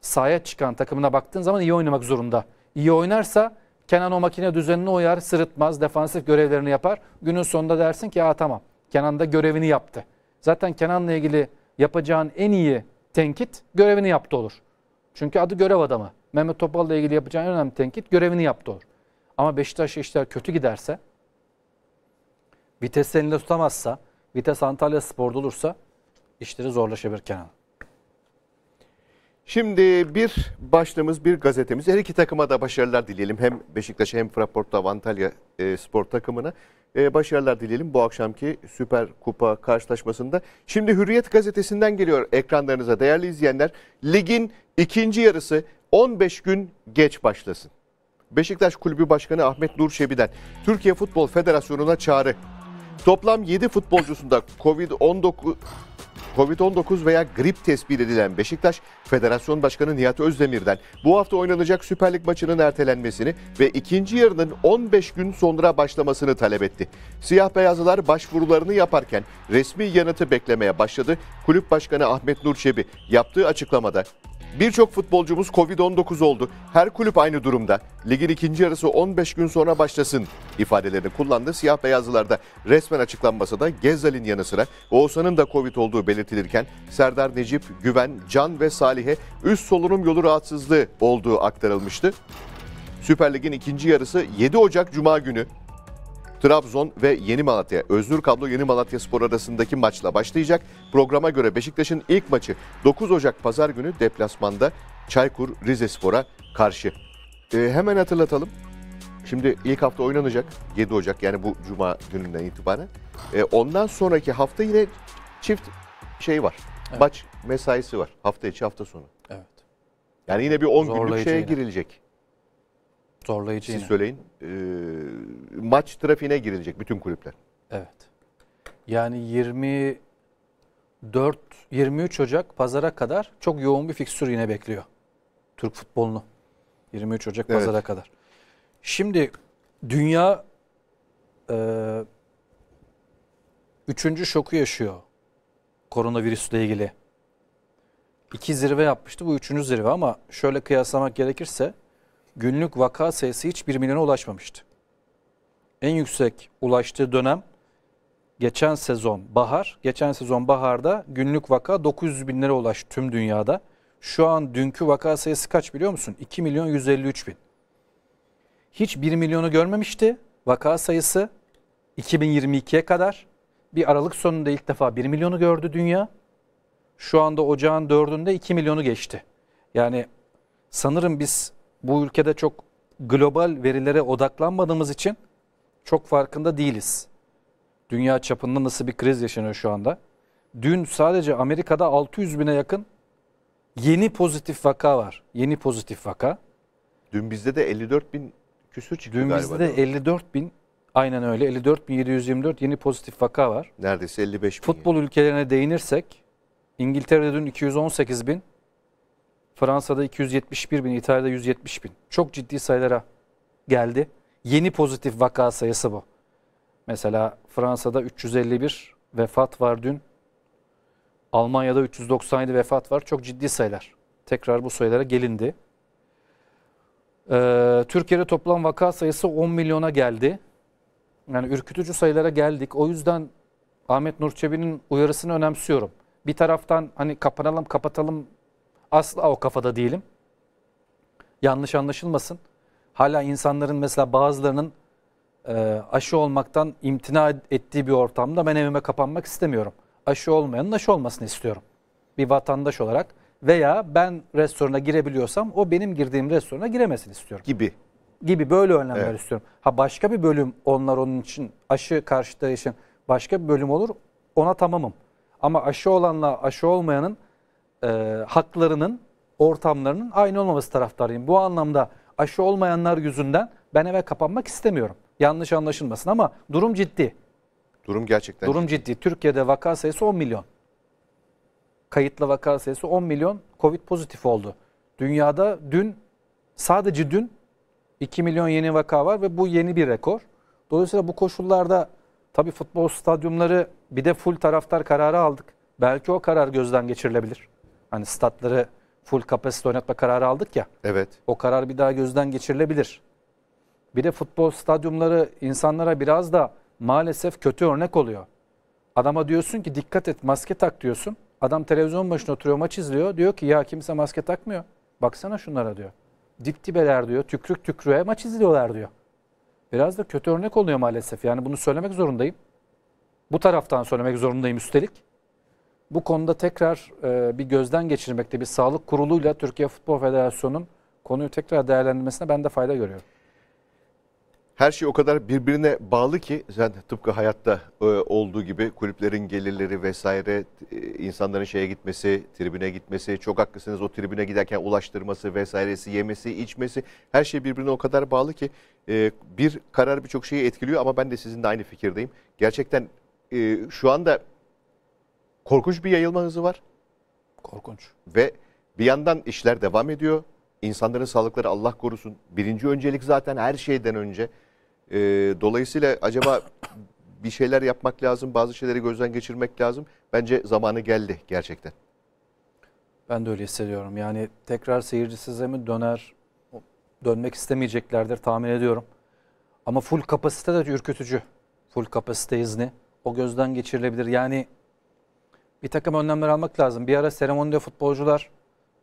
sahaya çıkan takımına baktığın zaman iyi oynamak zorunda. İyi oynarsa Kenan o makine düzenini uyar, sırıtmaz, defansif görevlerini yapar. Günün sonunda dersin ki ha tamam Kenan da görevini yaptı. Zaten Kenan'la ilgili yapacağın en iyi tenkit görevini yaptı olur. Çünkü adı görev adamı. Mehmet Topal'la ilgili yapacağın en önemli tenkit görevini yaptı o. Ama Beşiktaş işler kötü giderse, vites elinde tutamazsa, vites Antalya Spor'da olursa işleri zorlaşabilir Kenan. Şimdi bir başlığımız, bir gazetemiz. Her iki takıma da başarılar dileyelim. Hem Beşiktaş'a hem Fraport'ta Antalya e, spor takımına. Ee, başarılar dileyelim bu akşamki Süper Kupa karşılaşmasında. Şimdi Hürriyet gazetesinden geliyor ekranlarınıza değerli izleyenler. Ligin ikinci yarısı 15 gün geç başlasın. Beşiktaş Kulübü Başkanı Ahmet Nur Şebi'den Türkiye Futbol Federasyonu'na çağrı. Toplam 7 futbolcusunda COVID-19 Covid-19 veya grip tespit edilen Beşiktaş, Federasyon Başkanı Nihat Özdemir'den bu hafta oynanacak Süper Lig maçının ertelenmesini ve ikinci yarının 15 gün sonra başlamasını talep etti. Siyah beyazlılar başvurularını yaparken resmi yanıtı beklemeye başladı. Kulüp Başkanı Ahmet Nur Çebi yaptığı açıklamada Birçok futbolcumuz Covid-19 oldu. Her kulüp aynı durumda. Ligin ikinci yarısı 15 gün sonra başlasın ifadelerini kullandı. Siyah beyazlılarda resmen açıklanmasada Gezal'in yanı sıra Oğuzhan'ın da Covid olduğu belirtilirken Serdar Necip, Güven, Can ve Salih'e üst solunum yolu rahatsızlığı olduğu aktarılmıştı. Süper Lig'in ikinci yarısı 7 Ocak Cuma günü Trabzon ve Yeni Malatya, Öznür Kablo Yeni Malatya Spor arasındaki maçla başlayacak. Programa göre Beşiktaş'ın ilk maçı 9 Ocak Pazar günü deplasmanda Çaykur Rizespor'a karşı. E, hemen hatırlatalım. Şimdi ilk hafta oynanacak 7 Ocak yani bu Cuma gününden itibaren. E, ondan sonraki hafta yine çift şey var. Evet. Maç mesaisi var hafta içi hafta sonu. Evet. Yani yine bir 10 günlük şeye girilecek. Zorlayıcı Siz yine. söyleyin. E, maç trafiğine girilecek bütün kulüpler. Evet. Yani 24 23 Ocak pazara kadar çok yoğun bir fiksür yine bekliyor Türk futbolunu. 23 Ocak evet. pazara kadar. Şimdi dünya e, üçüncü şoku yaşıyor koronavirüsle ilgili. İki zirve yapmıştı bu üçüncü zirve ama şöyle kıyaslamak gerekirse günlük vaka sayısı hiç 1 milyona ulaşmamıştı en yüksek ulaştığı dönem geçen sezon bahar. Geçen sezon baharda günlük vaka 900 binlere ulaştı tüm dünyada. Şu an dünkü vaka sayısı kaç biliyor musun? 2 milyon 153 bin. Hiç 1 milyonu görmemişti vaka sayısı 2022'ye kadar. Bir Aralık sonunda ilk defa 1 milyonu gördü dünya. Şu anda ocağın dördünde 2 milyonu geçti. Yani sanırım biz bu ülkede çok global verilere odaklanmadığımız için çok farkında değiliz. Dünya çapında nasıl bir kriz yaşanıyor şu anda. Dün sadece Amerika'da 600 bine yakın yeni pozitif vaka var. Yeni pozitif vaka. Dün bizde de 54 bin küsür çıktı Dün galiba. Dün bizde de 54 bin aynen öyle 54.724 yeni pozitif vaka var. Neredeyse 55 bin. Futbol yani. ülkelerine değinirsek İngiltere'de dün 218 bin, Fransa'da 271 bin, İtalya'da 170 bin. Çok ciddi sayılara geldi yeni pozitif vaka sayısı bu. Mesela Fransa'da 351 vefat var dün. Almanya'da 397 vefat var. Çok ciddi sayılar. Tekrar bu sayılara gelindi. Ee, Türkiye'de toplam vaka sayısı 10 milyona geldi. Yani ürkütücü sayılara geldik. O yüzden Ahmet Nur Çebi'nin uyarısını önemsiyorum. Bir taraftan hani kapanalım kapatalım asla o kafada değilim. Yanlış anlaşılmasın hala insanların mesela bazılarının e, aşı olmaktan imtina ettiği bir ortamda ben evime kapanmak istemiyorum. Aşı olmayanın aşı olmasını istiyorum. Bir vatandaş olarak veya ben restorana girebiliyorsam o benim girdiğim restorana giremesin istiyorum. Gibi. Gibi böyle önlemler evet. istiyorum. Ha başka bir bölüm onlar onun için aşı karşıtı için başka bir bölüm olur ona tamamım. Ama aşı olanla aşı olmayanın e, haklarının ortamlarının aynı olmaması taraftarıyım. Bu anlamda aşı olmayanlar yüzünden ben eve kapanmak istemiyorum. Yanlış anlaşılmasın ama durum ciddi. Durum gerçekten Durum ciddi. ciddi. Türkiye'de vaka sayısı 10 milyon. Kayıtlı vaka sayısı 10 milyon Covid pozitif oldu. Dünyada dün sadece dün 2 milyon yeni vaka var ve bu yeni bir rekor. Dolayısıyla bu koşullarda tabii futbol stadyumları bir de full taraftar kararı aldık. Belki o karar gözden geçirilebilir. Hani statları full kapasite oynatma kararı aldık ya. Evet. O karar bir daha gözden geçirilebilir. Bir de futbol stadyumları insanlara biraz da maalesef kötü örnek oluyor. Adama diyorsun ki dikkat et maske tak diyorsun. Adam televizyon başına oturuyor maç izliyor. Diyor ki ya kimse maske takmıyor. Baksana şunlara diyor. Dip dibeler diyor. Tükrük tükrüğe maç izliyorlar diyor. Biraz da kötü örnek oluyor maalesef. Yani bunu söylemek zorundayım. Bu taraftan söylemek zorundayım üstelik bu konuda tekrar e, bir gözden geçirmekte bir sağlık kuruluyla Türkiye Futbol Federasyonu'nun konuyu tekrar değerlendirmesine ben de fayda görüyorum. Her şey o kadar birbirine bağlı ki zaten tıpkı hayatta e, olduğu gibi kulüplerin gelirleri vesaire e, insanların şeye gitmesi, tribüne gitmesi, çok haklısınız o tribüne giderken ulaştırması vesairesi, yemesi, içmesi her şey birbirine o kadar bağlı ki e, bir karar birçok şeyi etkiliyor ama ben de sizin de aynı fikirdeyim. Gerçekten şu anda korkunç bir yayılma hızı var. Korkunç. Ve bir yandan işler devam ediyor. İnsanların sağlıkları Allah korusun. Birinci öncelik zaten her şeyden önce. Ee, dolayısıyla acaba bir şeyler yapmak lazım, bazı şeyleri gözden geçirmek lazım. Bence zamanı geldi gerçekten. Ben de öyle hissediyorum. Yani tekrar seyircisize mi döner, dönmek istemeyeceklerdir tahmin ediyorum. Ama full kapasite de ürkütücü. Full kapasite izni. O gözden geçirilebilir. Yani bir takım önlemler almak lazım. Bir ara seremonide futbolcular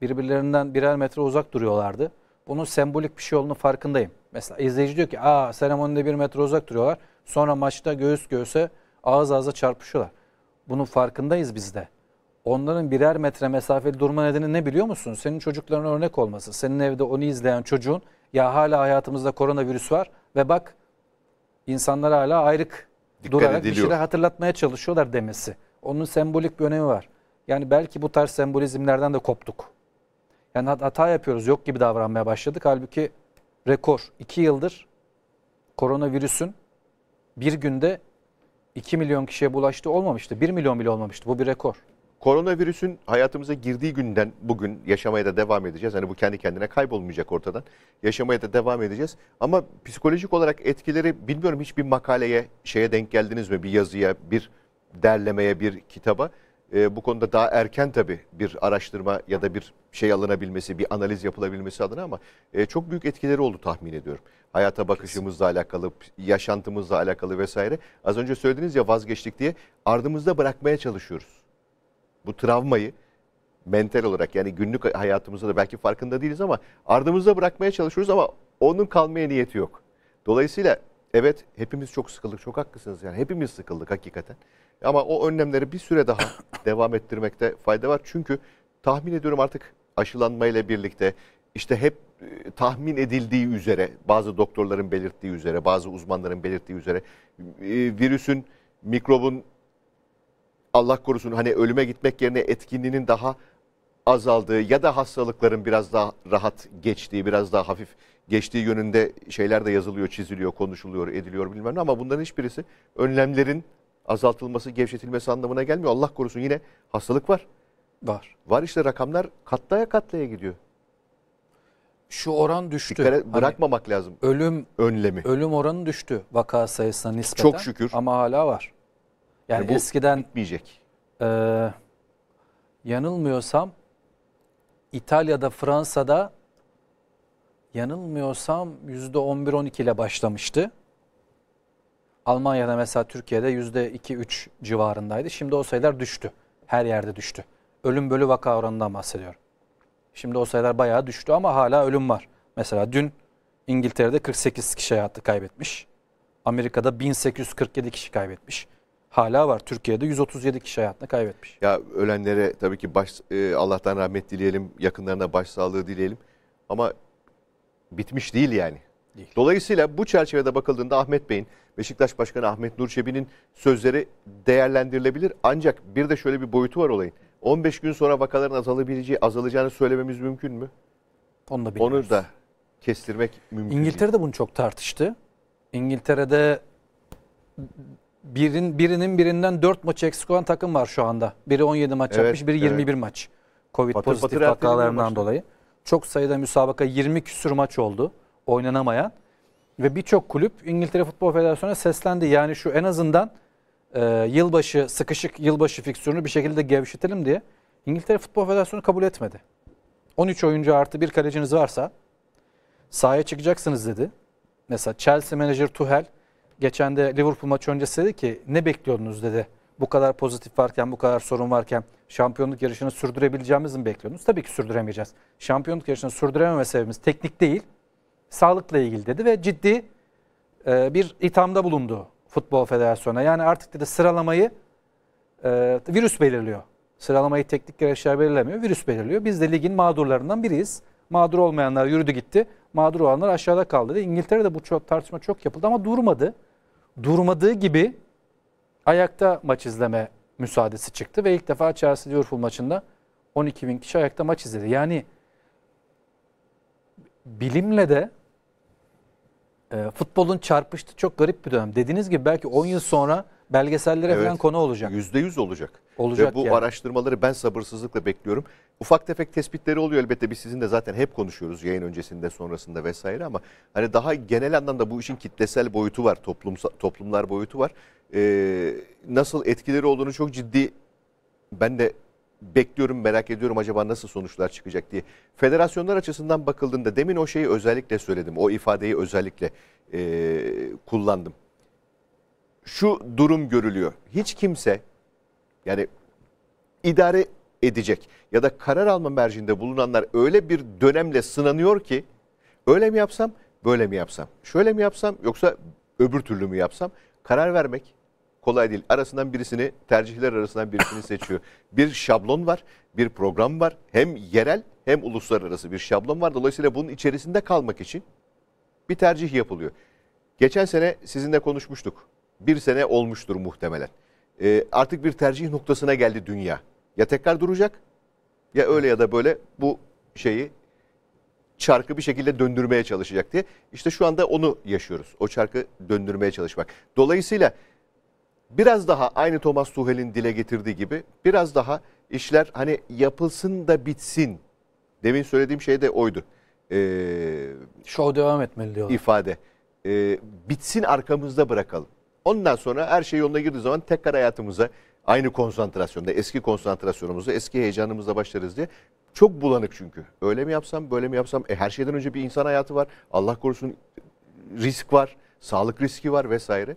birbirlerinden birer metre uzak duruyorlardı. Bunun sembolik bir şey olduğunu farkındayım. Mesela izleyici diyor ki aa seremonide bir metre uzak duruyorlar. Sonra maçta göğüs göğüse ağız ağza çarpışıyorlar. Bunun farkındayız biz de. Onların birer metre mesafeli durma nedeni ne biliyor musun? Senin çocuklarına örnek olması. Senin evde onu izleyen çocuğun ya hala hayatımızda koronavirüs var ve bak insanlar hala ayrık Dikkat durarak ediliyor. bir şeyler hatırlatmaya çalışıyorlar demesi. Onun sembolik bir önemi var. Yani belki bu tarz sembolizmlerden de koptuk. Yani hata yapıyoruz, yok gibi davranmaya başladık. Halbuki rekor 2 yıldır koronavirüsün bir günde 2 milyon kişiye bulaştığı olmamıştı. 1 milyon bile olmamıştı. Bu bir rekor. Koronavirüsün hayatımıza girdiği günden bugün yaşamaya da devam edeceğiz. Hani bu kendi kendine kaybolmayacak ortadan. Yaşamaya da devam edeceğiz. Ama psikolojik olarak etkileri bilmiyorum hiçbir makaleye, şeye denk geldiniz mi? Bir yazıya, bir derlemeye bir kitaba. E, bu konuda daha erken tabii bir araştırma ya da bir şey alınabilmesi, bir analiz yapılabilmesi adına ama e, çok büyük etkileri oldu tahmin ediyorum. Hayata bakışımızla alakalı, yaşantımızla alakalı vesaire. Az önce söylediniz ya vazgeçtik diye ardımızda bırakmaya çalışıyoruz. Bu travmayı mental olarak yani günlük hayatımızda da belki farkında değiliz ama ardımızda bırakmaya çalışıyoruz ama onun kalmaya niyeti yok. Dolayısıyla evet hepimiz çok sıkıldık, çok haklısınız yani hepimiz sıkıldık hakikaten. Ama o önlemleri bir süre daha devam ettirmekte fayda var. Çünkü tahmin ediyorum artık aşılanmayla birlikte işte hep e, tahmin edildiği üzere bazı doktorların belirttiği üzere bazı uzmanların belirttiği üzere e, virüsün mikrobun Allah korusun hani ölüme gitmek yerine etkinliğinin daha azaldığı ya da hastalıkların biraz daha rahat geçtiği, biraz daha hafif geçtiği yönünde şeyler de yazılıyor, çiziliyor, konuşuluyor, ediliyor bilmem ne ama bunların hiçbirisi önlemlerin azaltılması, gevşetilmesi anlamına gelmiyor. Allah korusun yine hastalık var. Var. Var işte rakamlar katlaya katlaya gidiyor. Şu oran düştü. Dikkat hani bırakmamak hani, lazım. Ölüm önlemi. Ölüm oranı düştü vaka sayısına nispeten. Çok şükür. Ama hala var. Yani, yani eskiden bitmeyecek. E, yanılmıyorsam İtalya'da, Fransa'da yanılmıyorsam %11-12 ile başlamıştı. Almanya'da mesela Türkiye'de %2-3 civarındaydı. Şimdi o sayılar düştü. Her yerde düştü. Ölüm bölü vaka oranından bahsediyorum. Şimdi o sayılar bayağı düştü ama hala ölüm var. Mesela dün İngiltere'de 48 kişi hayatı kaybetmiş. Amerika'da 1847 kişi kaybetmiş. Hala var. Türkiye'de 137 kişi hayatını kaybetmiş. Ya ölenlere tabii ki baş, e, Allah'tan rahmet dileyelim, yakınlarına başsağlığı dileyelim. Ama bitmiş değil yani. Değil. Dolayısıyla bu çerçevede bakıldığında Ahmet Bey'in Beşiktaş Başkanı Ahmet Nur Çebi'nin sözleri değerlendirilebilir. Ancak bir de şöyle bir boyutu var olayın. 15 gün sonra vakaların azalabileceği, azalacağını söylememiz mümkün mü? Onu da bilmiyoruz. Onu da kestirmek mümkün İngiltere de bunu çok tartıştı. İngiltere'de birin, birinin birinden 4 maçı eksik olan takım var şu anda. Biri 17 maç evet, yapmış, biri evet. 21 maç. Covid batır, pozitif batır vakalarından dolayı. Çok sayıda müsabaka 20 küsür maç oldu oynanamayan. Ve birçok kulüp İngiltere Futbol Federasyonu'na seslendi. Yani şu en azından e, yılbaşı sıkışık yılbaşı fiksiyonunu bir şekilde gevşetelim diye İngiltere Futbol Federasyonu kabul etmedi. 13 oyuncu artı bir kaleciniz varsa sahaya çıkacaksınız dedi. Mesela Chelsea menajer Tuchel geçen de Liverpool maçı öncesi dedi ki ne bekliyordunuz dedi. Bu kadar pozitif varken bu kadar sorun varken şampiyonluk yarışını sürdürebileceğimizi mi bekliyordunuz? Tabii ki sürdüremeyeceğiz. Şampiyonluk yarışını sürdürememe sebebimiz teknik değil sağlıkla ilgili dedi ve ciddi e, bir ithamda bulundu Futbol Federasyonu'na. Yani artık dedi sıralamayı e, virüs belirliyor. Sıralamayı teknik gereçler belirlemiyor, virüs belirliyor. Biz de ligin mağdurlarından biriyiz. Mağdur olmayanlar yürüdü gitti, mağdur olanlar aşağıda kaldı. Dedi. İngiltere'de bu çok, tartışma çok yapıldı ama durmadı. Durmadığı gibi ayakta maç izleme müsaadesi çıktı ve ilk defa Chelsea Liverpool maçında 12 bin kişi ayakta maç izledi. Yani bilimle de e, futbolun çarpıştı çok garip bir dönem. Dediğiniz gibi belki 10 yıl sonra belgesellere evet, falan konu olacak. %100 olacak. Olacak Ve bu yani. araştırmaları ben sabırsızlıkla bekliyorum. Ufak tefek tespitleri oluyor elbette biz sizin de zaten hep konuşuyoruz yayın öncesinde sonrasında vesaire ama hani daha genel anlamda bu işin kitlesel boyutu var, toplum, toplumlar boyutu var. Ee, nasıl etkileri olduğunu çok ciddi ben de bekliyorum merak ediyorum acaba nasıl sonuçlar çıkacak diye. Federasyonlar açısından bakıldığında demin o şeyi özellikle söyledim. O ifadeyi özellikle e, kullandım. Şu durum görülüyor. Hiç kimse yani idare edecek ya da karar alma mercinde bulunanlar öyle bir dönemle sınanıyor ki öyle mi yapsam böyle mi yapsam şöyle mi yapsam yoksa öbür türlü mü yapsam karar vermek kolay değil. Arasından birisini, tercihler arasından birisini seçiyor. Bir şablon var, bir program var. Hem yerel hem uluslararası bir şablon var. Dolayısıyla bunun içerisinde kalmak için bir tercih yapılıyor. Geçen sene sizinle konuşmuştuk. Bir sene olmuştur muhtemelen. Ee, artık bir tercih noktasına geldi dünya. Ya tekrar duracak ya öyle ya da böyle bu şeyi çarkı bir şekilde döndürmeye çalışacak diye. İşte şu anda onu yaşıyoruz. O çarkı döndürmeye çalışmak. Dolayısıyla biraz daha aynı Thomas Tuchel'in dile getirdiği gibi biraz daha işler hani yapılsın da bitsin. Demin söylediğim şey de oydu. Ee, Şov devam etmeli diyorlar. ifade. Ee, bitsin arkamızda bırakalım. Ondan sonra her şey yoluna girdiği zaman tekrar hayatımıza aynı konsantrasyonda, eski konsantrasyonumuzu, eski heyecanımızla başlarız diye. Çok bulanık çünkü. Öyle mi yapsam, böyle mi yapsam? E, her şeyden önce bir insan hayatı var. Allah korusun risk var, sağlık riski var vesaire.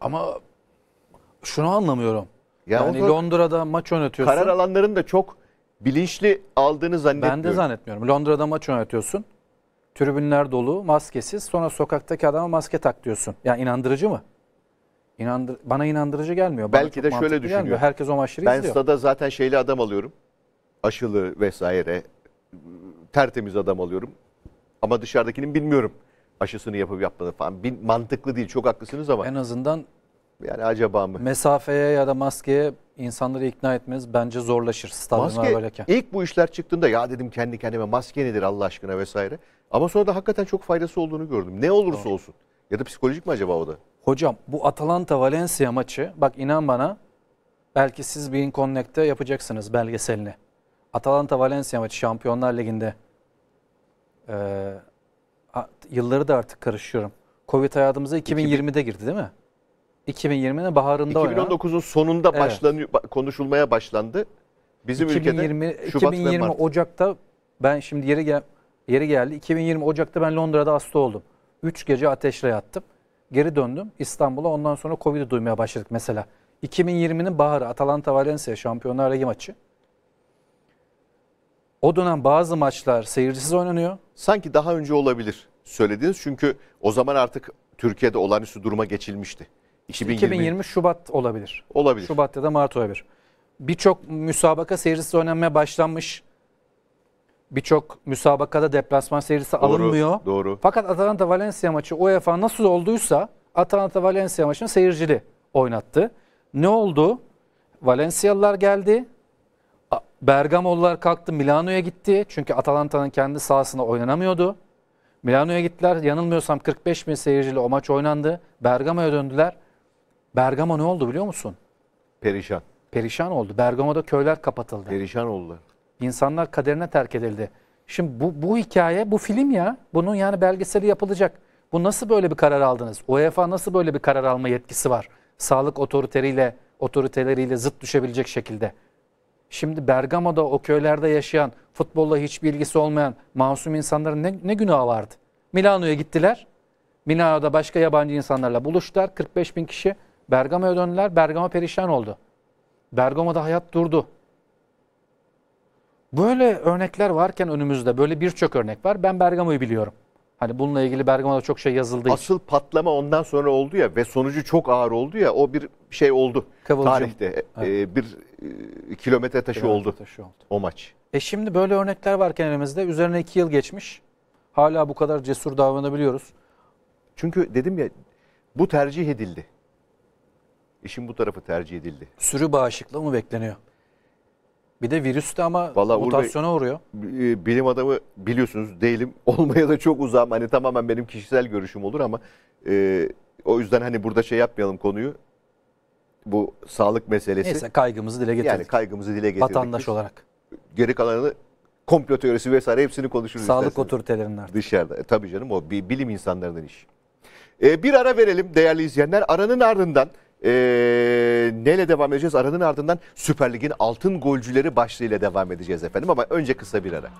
Ama şunu anlamıyorum. Ya yani onu, Londra'da maç yönetiyorsun. Karar alanların da çok bilinçli aldığını zannetmiyorum. Ben de zannetmiyorum. Londra'da maç yönetiyorsun. Tribünler dolu, maskesiz. Sonra sokaktaki adama maske tak diyorsun. Yani inandırıcı mı? İnandır bana inandırıcı gelmiyor. Bana Belki de şöyle düşünüyor. Gelmiyor. Herkes o maçları ben izliyor. Ben stada zaten şeyli adam alıyorum. Aşılı vesaire. Tertemiz adam alıyorum. Ama dışarıdakinin bilmiyorum aşısını yapıp yapmadığını falan. Bir, mantıklı değil. Çok haklısınız ama. En azından yani acaba mı? Mesafeye ya da maskeye insanları ikna etmez bence zorlaşır stadyumlar böyleken. İlk bu işler çıktığında ya dedim kendi kendime maske nedir Allah aşkına vesaire. Ama sonra da hakikaten çok faydası olduğunu gördüm. Ne olursa Doğru. olsun. Ya da psikolojik mi acaba o da? Hocam bu Atalanta Valencia maçı bak inan bana belki siz Bein Connect'te yapacaksınız belgeselini. Atalanta Valencia maçı Şampiyonlar Ligi'nde e, yılları da artık karışıyorum. Covid hayatımıza 2020'de girdi değil mi? 2020'nin baharında 2019'un sonunda evet. başlanıyor konuşulmaya başlandı. Bizim 2020, ülkede Şubat 2020 ve Mart. Ocak'ta ben şimdi yeri gel yeri geldi. 2020 Ocak'ta ben Londra'da hasta oldum. 3 gece ateşle yattım. Geri döndüm İstanbul'a. Ondan sonra Covid'i duymaya başladık mesela. 2020'nin baharı Atalanta Valencia Şampiyonlar Ligi maçı. O dönem bazı maçlar seyircisiz oynanıyor. Sanki daha önce olabilir söylediniz Çünkü o zaman artık Türkiye'de olağanüstü duruma geçilmişti. 2020, 2020 Şubat olabilir. Olabilir. Şubat ya da Mart olabilir. Birçok müsabaka seyircisi oynanmaya başlanmış. Birçok müsabakada deplasman seyircisi doğru, alınmıyor. Doğru. Fakat Atalanta Valencia maçı UEFA nasıl olduysa Atalanta Valencia maçını seyircili oynattı. Ne oldu? Valensiyalılar geldi. Bergamolular kalktı Milano'ya gitti. Çünkü Atalanta'nın kendi sahasında oynanamıyordu. Milano'ya gittiler. Yanılmıyorsam 45 bin seyircili o maç oynandı. Bergama'ya döndüler. Bergama ne oldu biliyor musun? Perişan. Perişan oldu. Bergama'da köyler kapatıldı. Perişan oldu. İnsanlar kaderine terk edildi. Şimdi bu, bu hikaye, bu film ya. Bunun yani belgeseli yapılacak. Bu nasıl böyle bir karar aldınız? UEFA nasıl böyle bir karar alma yetkisi var? Sağlık otoriteriyle, otoriteleriyle zıt düşebilecek şekilde. Şimdi Bergama'da o köylerde yaşayan, futbolla hiçbir ilgisi olmayan masum insanların ne, ne günahı vardı? Milano'ya gittiler. Milano'da başka yabancı insanlarla buluştular. 45 bin kişi Bergama'ya döndüler. Bergama perişan oldu. Bergama'da hayat durdu. Böyle örnekler varken önümüzde böyle birçok örnek var. Ben Bergama'yı biliyorum. Hani bununla ilgili Bergama'da çok şey yazıldı. Asıl için. patlama ondan sonra oldu ya ve sonucu çok ağır oldu ya o bir şey oldu. Kıvılcım. Tarihte e, e, evet. e, bir e, kilometre taşı kilometre oldu. taşı oldu o maç. E şimdi böyle örnekler varken elimizde üzerine iki yıl geçmiş. Hala bu kadar cesur davranabiliyoruz. Çünkü dedim ya bu tercih edildi. İşin bu tarafı tercih edildi. Sürü bağışıklığı mı bekleniyor? Bir de virüs de ama Vallahi mutasyona uğruyor. E, bilim adamı biliyorsunuz değilim. Olmaya da çok uzağım. Hani tamamen benim kişisel görüşüm olur ama e, o yüzden hani burada şey yapmayalım konuyu. Bu sağlık meselesi. Neyse kaygımızı dile getirdik. Yani kaygımızı dile getirdik. Vatandaş biz. olarak. Geri kalanını komplo teorisi vesaire hepsini konuşuruz. Sağlık isterseniz. otoritelerinden artık. Dışarıda. E, tabii canım o bilim insanlarının işi. E, bir ara verelim değerli izleyenler. Aranın ardından e, neyle devam edeceğiz? Aranın ardından Süper Lig'in altın golcüleri başlığıyla devam edeceğiz efendim ama önce kısa bir ara.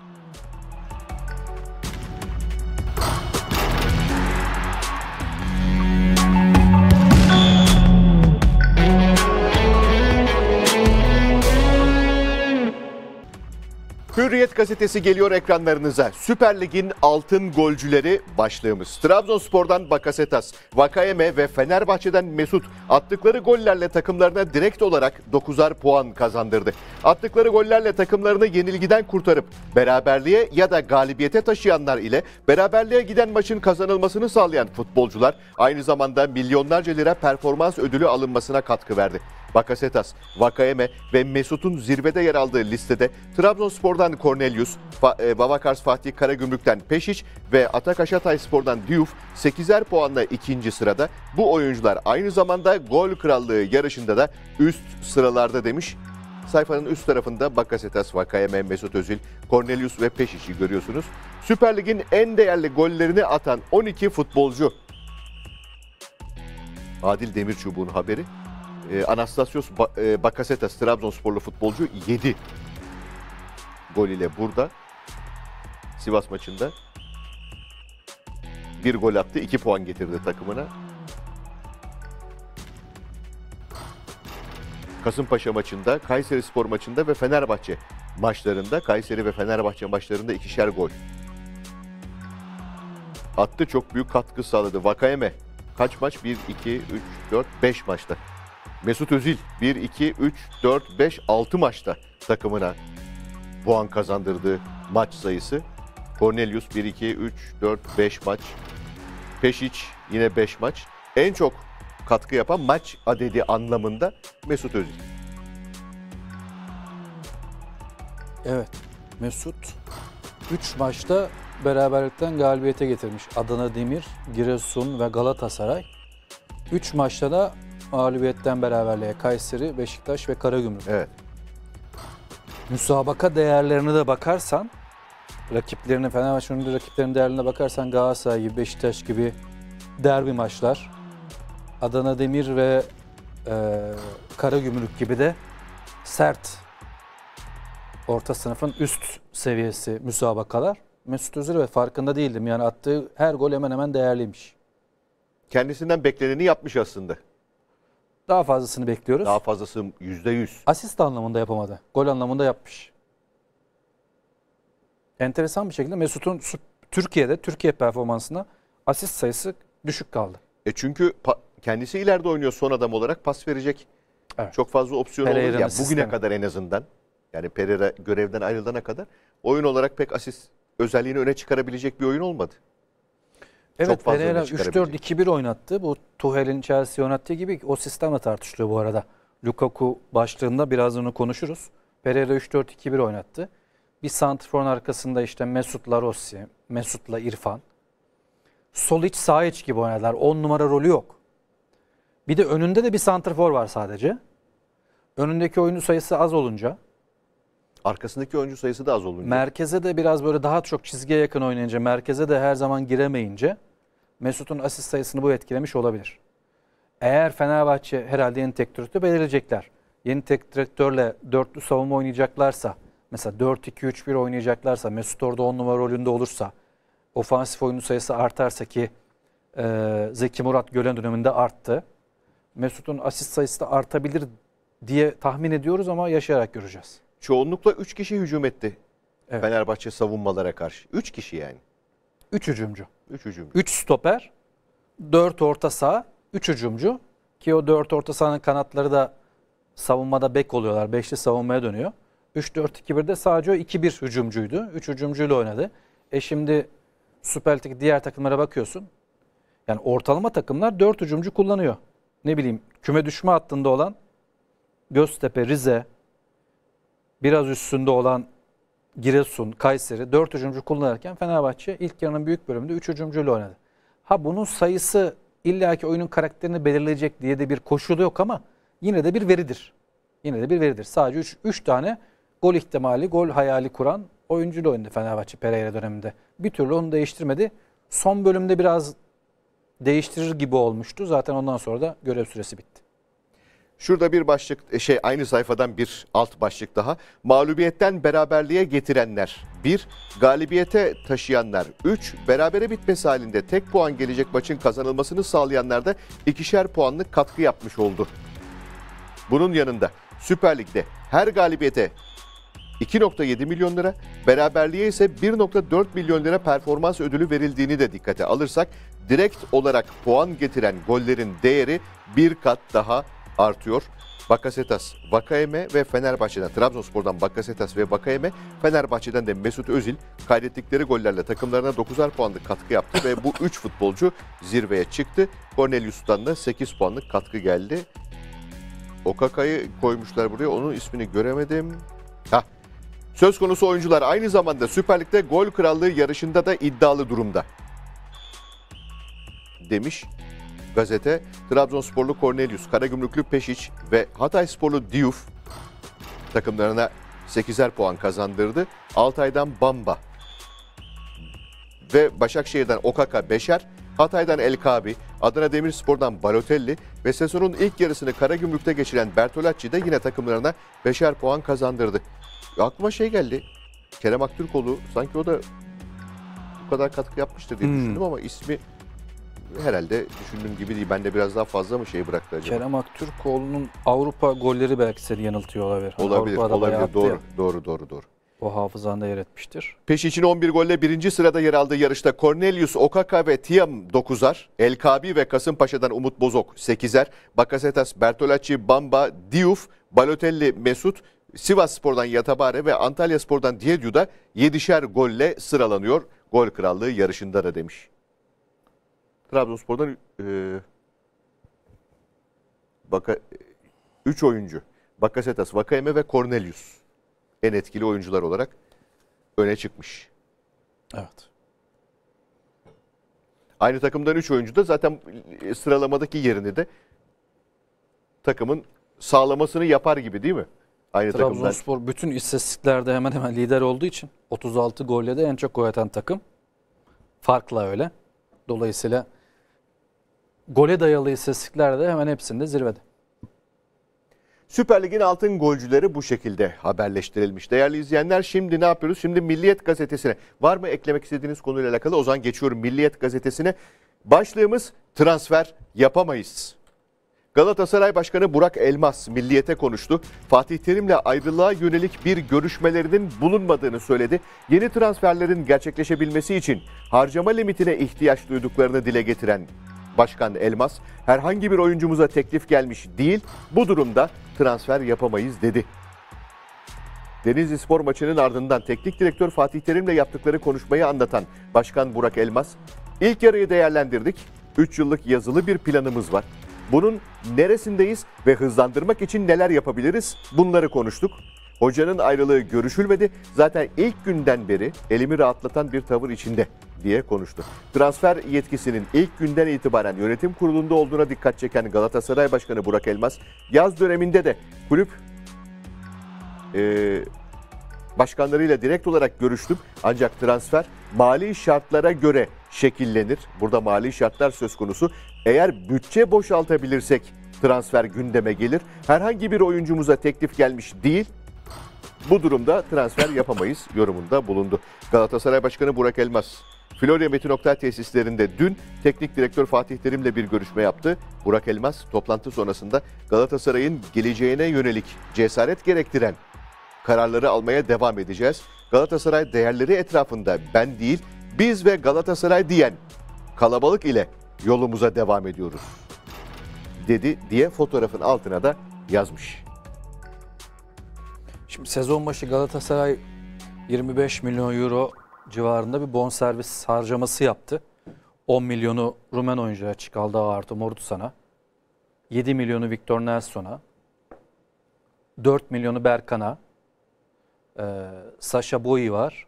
Hürriyet gazetesi geliyor ekranlarınıza. Süper Lig'in altın golcüleri başlığımız. Trabzonspor'dan Bakasetas, Vakayeme ve Fenerbahçe'den Mesut attıkları gollerle takımlarına direkt olarak 9'ar puan kazandırdı. Attıkları gollerle takımlarını yenilgiden kurtarıp beraberliğe ya da galibiyete taşıyanlar ile beraberliğe giden maçın kazanılmasını sağlayan futbolcular aynı zamanda milyonlarca lira performans ödülü alınmasına katkı verdi. Bakasetas, Vakayeme ve Mesut'un zirvede yer aldığı listede Trabzonspor'dan Cornelius, Babakars e, Fatih Karagümrük'ten Peşiç ve Atakaş Hatayspor'dan Diouf 8'er puanla ikinci sırada. Bu oyuncular aynı zamanda gol krallığı yarışında da üst sıralarda demiş Sayfanın üst tarafında Bakasetas, Vakayeme, Mesut Özil, Cornelius ve Peşiş'i görüyorsunuz. Süper Lig'in en değerli gollerini atan 12 futbolcu. Adil Demirçubuk'un haberi e, Anastasios ba e, Bakasetas Trabzonsporlu futbolcu 7 gol ile burada. Sivas maçında bir gol attı, iki puan getirdi takımına. Kasımpaşa maçında, Kayseri Spor maçında ve Fenerbahçe maçlarında, Kayseri ve Fenerbahçe maçlarında ikişer gol attı. Çok büyük katkı sağladı. Vakayeme kaç maç? 1, 2, 3, 4, 5 maçta Mesut Özil 1, 2, 3, 4, 5, 6 maçta takımına puan kazandırdığı maç sayısı. Cornelius 1, 2, 3, 4, 5 maç. Peşic yine 5 maç. En çok katkı yapan maç adedi anlamında Mesut Özil. Evet. Mesut 3 maçta beraberlikten galibiyete getirmiş. Adana Demir, Giresun ve Galatasaray. 3 maçta da mağlubiyetten beraberliğe Kayseri, Beşiktaş ve Karagümrük. Evet. Müsabaka değerlerine de bakarsan rakiplerine Fenerbahçe'nin rakiplerinin değerlerine bakarsan Galatasaray gibi Beşiktaş gibi derbi maçlar Adana Demir ve e, Karagümrük gibi de sert orta sınıfın üst seviyesi müsabakalar. Mesut Özil ve farkında değildim. Yani attığı her gol hemen hemen değerliymiş. Kendisinden bekleneni yapmış aslında. Daha fazlasını bekliyoruz. Daha fazlası %100. Asist anlamında yapamadı. Gol anlamında yapmış. Enteresan bir şekilde Mesut'un Türkiye'de Türkiye performansına asist sayısı düşük kaldı. E çünkü kendisi ileride oynuyor son adam olarak pas verecek. Evet. Çok fazla opsiyon olur. Yani bugüne kadar en azından. Yani Pereira görevden ayrılana kadar oyun olarak pek asist özelliğini öne çıkarabilecek bir oyun olmadı. Evet, Çok Pereira 3-4-2-1 oynattı. Bu Tuhel'in Chelsea oynattığı gibi o sistemle tartışılıyor bu arada. Lukaku başlığında biraz onu konuşuruz. Pereira 3-4-2-1 oynattı. Bir santrforun arkasında işte Mesut'la Rossi, Mesut'la İrfan. Sol iç sağ iç gibi oynadılar. 10 numara rolü yok. Bir de önünde de bir santrfor var sadece. Önündeki oyuncu sayısı az olunca arkasındaki oyuncu sayısı da az olunca. Merkeze de biraz böyle daha çok çizgiye yakın oynayınca, merkeze de her zaman giremeyince Mesut'un asist sayısını bu etkilemiş olabilir. Eğer Fenerbahçe herhalde yeni tek direktörü belirleyecekler. Yeni tek direktörle dörtlü savunma oynayacaklarsa, mesela 4-2-3-1 oynayacaklarsa, Mesut orada 10 numara rolünde olursa, ofansif oyuncu sayısı artarsa ki e, Zeki Murat Gölen döneminde arttı. Mesut'un asist sayısı da artabilir diye tahmin ediyoruz ama yaşayarak göreceğiz çoğunlukla 3 kişi hücum etti. Evet. Fenerbahçe savunmalara karşı. 3 kişi yani. 3 hücumcu. 3 hücumcu. 3 stoper, 4 orta saha, 3 hücumcu. Ki o 4 orta sahanın kanatları da savunmada bek oluyorlar. 5'li savunmaya dönüyor. 3-4-2-1'de sadece o 2-1 hücumcuydu. 3 hücumcuyla oynadı. E şimdi Süper Lig diğer takımlara bakıyorsun. Yani ortalama takımlar 4 hücumcu kullanıyor. Ne bileyim küme düşme hattında olan Göztepe, Rize, biraz üstünde olan Giresun, Kayseri 4 hücumcu kullanırken Fenerbahçe ilk yarının büyük bölümünde 3 hücumcuyla oynadı. Ha bunun sayısı illaki oyunun karakterini belirleyecek diye de bir koşulu yok ama yine de bir veridir. Yine de bir veridir. Sadece 3 3 tane gol ihtimali, gol hayali kuran oyuncuyla oynadı Fenerbahçe Pereira döneminde. Bir türlü onu değiştirmedi. Son bölümde biraz değiştirir gibi olmuştu. Zaten ondan sonra da görev süresi bitti. Şurada bir başlık e, şey aynı sayfadan bir alt başlık daha. Mağlubiyetten beraberliğe getirenler 1, galibiyete taşıyanlar 3, berabere bitmesi halinde tek puan gelecek maçın kazanılmasını sağlayanlar da ikişer puanlık katkı yapmış oldu. Bunun yanında Süper Lig'de her galibiyete 2.7 milyon lira, beraberliğe ise 1.4 milyon lira performans ödülü verildiğini de dikkate alırsak direkt olarak puan getiren gollerin değeri bir kat daha artıyor. Bakasetas, Vakayeme ve Fenerbahçe'den, Trabzonspor'dan Bakasetas ve Vakayeme, Fenerbahçe'den de Mesut Özil kaydettikleri gollerle takımlarına 9'ar puanlık katkı yaptı ve bu 3 futbolcu zirveye çıktı. Cornelius'tan da 8 puanlık katkı geldi. Okaka'yı koymuşlar buraya, onun ismini göremedim. Hah. Söz konusu oyuncular aynı zamanda Süper Lig'de gol krallığı yarışında da iddialı durumda. Demiş gazete Trabzonsporlu Cornelius, Karagümrüklü Peşiç ve Hatay Sporlu Diouf takımlarına 8'er puan kazandırdı. Altay'dan Bamba ve Başakşehir'den Okaka 5'er, Hatay'dan El Kabi, Adana Demirspor'dan Balotelli ve sezonun ilk yarısını Karagümrük'te geçiren Bertolacci de yine takımlarına 5'er puan kazandırdı. aklıma şey geldi. Kerem Aktürkoğlu sanki o da bu kadar katkı yapmıştır diye hmm. düşündüm ama ismi herhalde düşündüğüm gibi değil. Ben de biraz daha fazla mı şey bıraktı acaba? Kerem Aktürkoğlu'nun Avrupa golleri belki seni yanıltıyor olabilir. Hani olabilir, Avrupa'da olabilir. Doğru, ya. doğru, doğru, doğru. O hafızanda yer etmiştir. Peş için 11 golle birinci sırada yer aldığı yarışta Cornelius Okaka ve Tiam 9'ar, El Kabi ve Kasımpaşa'dan Umut Bozok 8'er, Bakasetas, Bertolacci, Bamba, Diouf, Balotelli, Mesut, Sivas Spor'dan Yatabare ve Antalya Spor'dan Diyedu da 7'şer golle sıralanıyor. Gol krallığı yarışında da demiş. Trabzonspor'dan e, oyuncu. Bakasetas, Vakayeme ve Cornelius en etkili oyuncular olarak öne çıkmış. Evet. Aynı takımdan 3 oyuncu da zaten e, sıralamadaki yerini de takımın sağlamasını yapar gibi değil mi? Aynı Trabzonspor takımdan. bütün istatistiklerde hemen hemen lider olduğu için 36 golle de en çok gol atan takım. Farkla öyle. Dolayısıyla gole dayalı istatistiklerde hemen hepsinde zirvede. Süper Lig'in altın golcüleri bu şekilde haberleştirilmiş. Değerli izleyenler şimdi ne yapıyoruz? Şimdi Milliyet Gazetesi'ne var mı eklemek istediğiniz konuyla alakalı? Ozan geçiyorum Milliyet Gazetesi'ne. Başlığımız transfer yapamayız. Galatasaray Başkanı Burak Elmas milliyete konuştu. Fatih Terim'le ayrılığa yönelik bir görüşmelerinin bulunmadığını söyledi. Yeni transferlerin gerçekleşebilmesi için harcama limitine ihtiyaç duyduklarını dile getiren Başkan Elmas herhangi bir oyuncumuza teklif gelmiş değil bu durumda transfer yapamayız dedi. Denizli Spor maçının ardından teknik direktör Fatih Terim'le yaptıkları konuşmayı anlatan Başkan Burak Elmas, ilk yarıyı değerlendirdik. 3 yıllık yazılı bir planımız var. Bunun neresindeyiz ve hızlandırmak için neler yapabiliriz bunları konuştuk. Hocanın ayrılığı görüşülmedi. Zaten ilk günden beri elimi rahatlatan bir tavır içinde diye konuştu. Transfer yetkisinin ilk günden itibaren yönetim kurulunda olduğuna dikkat çeken Galatasaray Başkanı Burak Elmas, yaz döneminde de kulüp e, başkanlarıyla direkt olarak görüştüm. Ancak transfer mali şartlara göre şekillenir. Burada mali şartlar söz konusu. Eğer bütçe boşaltabilirsek transfer gündeme gelir. Herhangi bir oyuncumuza teklif gelmiş değil. Bu durumda transfer yapamayız yorumunda bulundu. Galatasaray Başkanı Burak Elmas, Florya Metin Oktay tesislerinde dün teknik direktör Fatih Terim'le bir görüşme yaptı. Burak Elmas toplantı sonrasında Galatasaray'ın geleceğine yönelik cesaret gerektiren kararları almaya devam edeceğiz. Galatasaray değerleri etrafında ben değil, biz ve Galatasaray diyen kalabalık ile yolumuza devam ediyoruz dedi diye fotoğrafın altına da yazmış. Şimdi sezon başı Galatasaray 25 milyon euro civarında bir bonservis harcaması yaptı. 10 milyonu Rumen oyuncuya çıkaldı artı Mordusan'a. 7 milyonu Victor Nelson'a. 4 milyonu Berkan'a. Ee, Sasha Boyi var.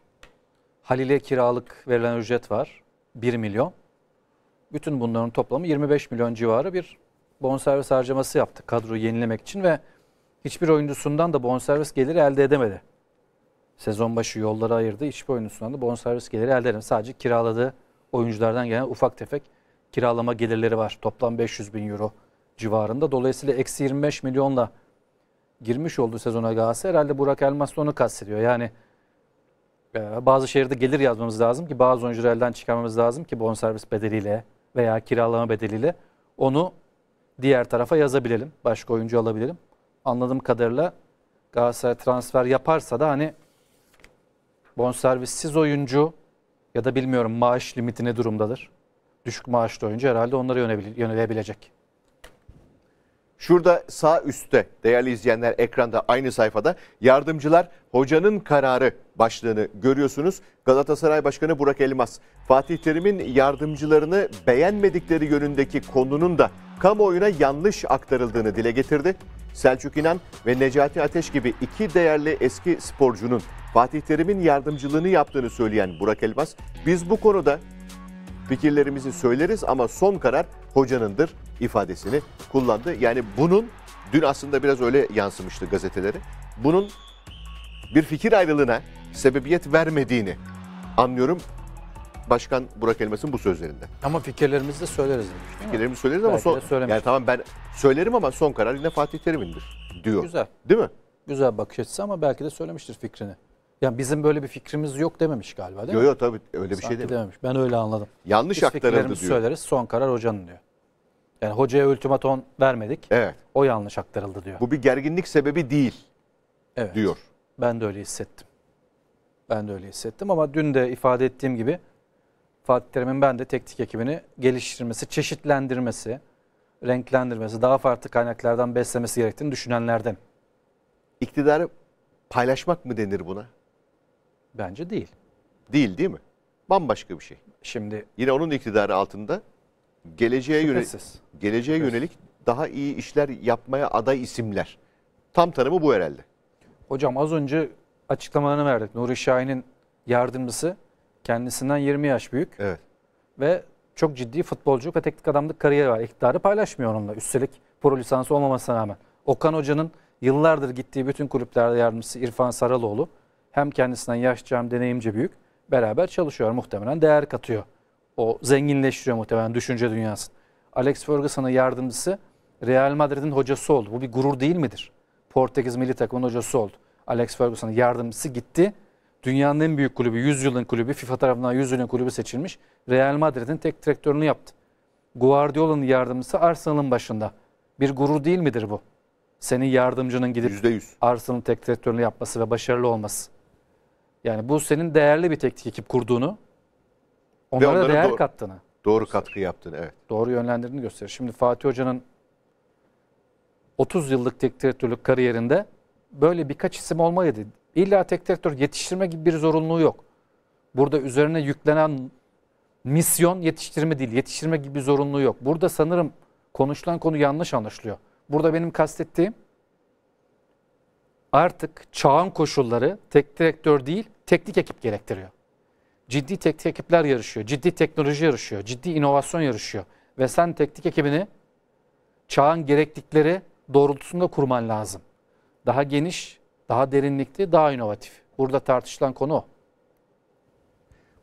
Halil'e kiralık verilen ücret var. 1 milyon. Bütün bunların toplamı 25 milyon civarı bir bonservis harcaması yaptı kadroyu yenilemek için ve hiçbir oyuncusundan da bonservis geliri elde edemedi. Sezon başı yolları ayırdı. Hiçbir oyuncusundan da bonservis geliri elde edemedi. Sadece kiraladığı oyunculardan gelen ufak tefek kiralama gelirleri var. Toplam 500 bin euro civarında. Dolayısıyla eksi 25 milyonla girmiş oldu sezona Galatasaray. Herhalde Burak Elmas da onu kastediyor. Yani e, bazı şehirde gelir yazmamız lazım ki bazı oyuncuları elden çıkarmamız lazım ki bonservis bedeliyle veya kiralama bedeliyle onu diğer tarafa yazabilelim. Başka oyuncu alabilirim anladığım kadarıyla Galatasaray transfer yaparsa da hani bonservissiz oyuncu ya da bilmiyorum maaş limiti ne durumdadır? Düşük maaşlı oyuncu herhalde onları yönelebilecek. Şurada sağ üstte değerli izleyenler ekranda aynı sayfada yardımcılar hocanın kararı başlığını görüyorsunuz. Galatasaray Başkanı Burak Elmas Fatih Terim'in yardımcılarını beğenmedikleri yönündeki konunun da kamuoyuna yanlış aktarıldığını dile getirdi. Selçuk İnan ve Necati Ateş gibi iki değerli eski sporcunun Fatih Terim'in yardımcılığını yaptığını söyleyen Burak Elmas, biz bu konuda fikirlerimizi söyleriz ama son karar hocanındır ifadesini kullandı. Yani bunun dün aslında biraz öyle yansımıştı gazeteleri, Bunun bir fikir ayrılığına sebebiyet vermediğini anlıyorum. Başkan Burak Elmas'ın bu sözlerinde. Ama fikirlerimizi de söyleriz demiş. değil söyleriz ama son, yani tamam ben söylerim ama son karar yine Fatih Terim'indir diyor. Güzel. Değil mi? Güzel bakış açısı ama belki de söylemiştir fikrini. Yani bizim böyle bir fikrimiz yok dememiş galiba değil Yok mi? yok tabii öyle bir şey değil. dememiş. Ben öyle anladım. Yanlış Biz aktarıldı fikirlerimizi diyor. söyleriz son karar hocanın diyor. Yani hocaya ultimaton vermedik. Evet. O yanlış aktarıldı diyor. Bu bir gerginlik sebebi değil evet. diyor. Ben de öyle hissettim. Ben de öyle hissettim ama dün de ifade ettiğim gibi Fatih Terim'in ben de teknik ekibini geliştirmesi, çeşitlendirmesi, renklendirmesi, daha farklı kaynaklardan beslemesi gerektiğini düşünenlerden. İktidarı paylaşmak mı denir buna? Bence değil. Değil değil mi? Bambaşka bir şey. Şimdi yine onun iktidarı altında geleceğe yönelik geleceğe yönelik daha iyi işler yapmaya aday isimler. Tam tanımı bu herhalde. Hocam az önce açıklamalarını verdik. Nuri Şahin'in yardımcısı Kendisinden 20 yaş büyük. Evet. Ve çok ciddi futbolculuk ve teknik adamlık kariyeri var. İktidarı paylaşmıyor onunla. Üstelik pro lisansı olmamasına rağmen. Okan Hoca'nın yıllardır gittiği bütün kulüplerde yardımcısı İrfan Saraloğlu hem kendisinden yaşça hem deneyimce büyük beraber çalışıyor. Muhtemelen değer katıyor. O zenginleştiriyor muhtemelen düşünce dünyasını. Alex Ferguson'ın yardımcısı Real Madrid'in hocası oldu. Bu bir gurur değil midir? Portekiz milli takımın hocası oldu. Alex Ferguson'ın yardımcısı gitti. Dünyanın en büyük kulübü, 100 yılın kulübü, FIFA tarafından 100 yılın kulübü seçilmiş. Real Madrid'in tek direktörünü yaptı. Guardiola'nın yardımcısı Arsenal'ın başında. Bir gurur değil midir bu? Senin yardımcının gidip %100. Arsenal'ın tek direktörünü yapması ve başarılı olması. Yani bu senin değerli bir teknik ekip kurduğunu, onlara, onlara değer doğru, kattığını. Doğru katkı yaptığını, evet. Doğru yönlendirdiğini gösterir. Şimdi Fatih Hoca'nın 30 yıllık tek direktörlük kariyerinde böyle birkaç isim olmalıydı. İlla tek tek dur yetiştirme gibi bir zorunluluğu yok. Burada üzerine yüklenen misyon yetiştirme değil, yetiştirme gibi bir zorunluluğu yok. Burada sanırım konuşulan konu yanlış anlaşılıyor. Burada benim kastettiğim artık çağın koşulları tek direktör değil, teknik ekip gerektiriyor. Ciddi teknik ekipler yarışıyor, ciddi teknoloji yarışıyor, ciddi inovasyon yarışıyor. Ve sen teknik ekibini çağın gerektikleri doğrultusunda kurman lazım. Daha geniş, daha derinlikli, daha inovatif. Burada tartışılan konu o.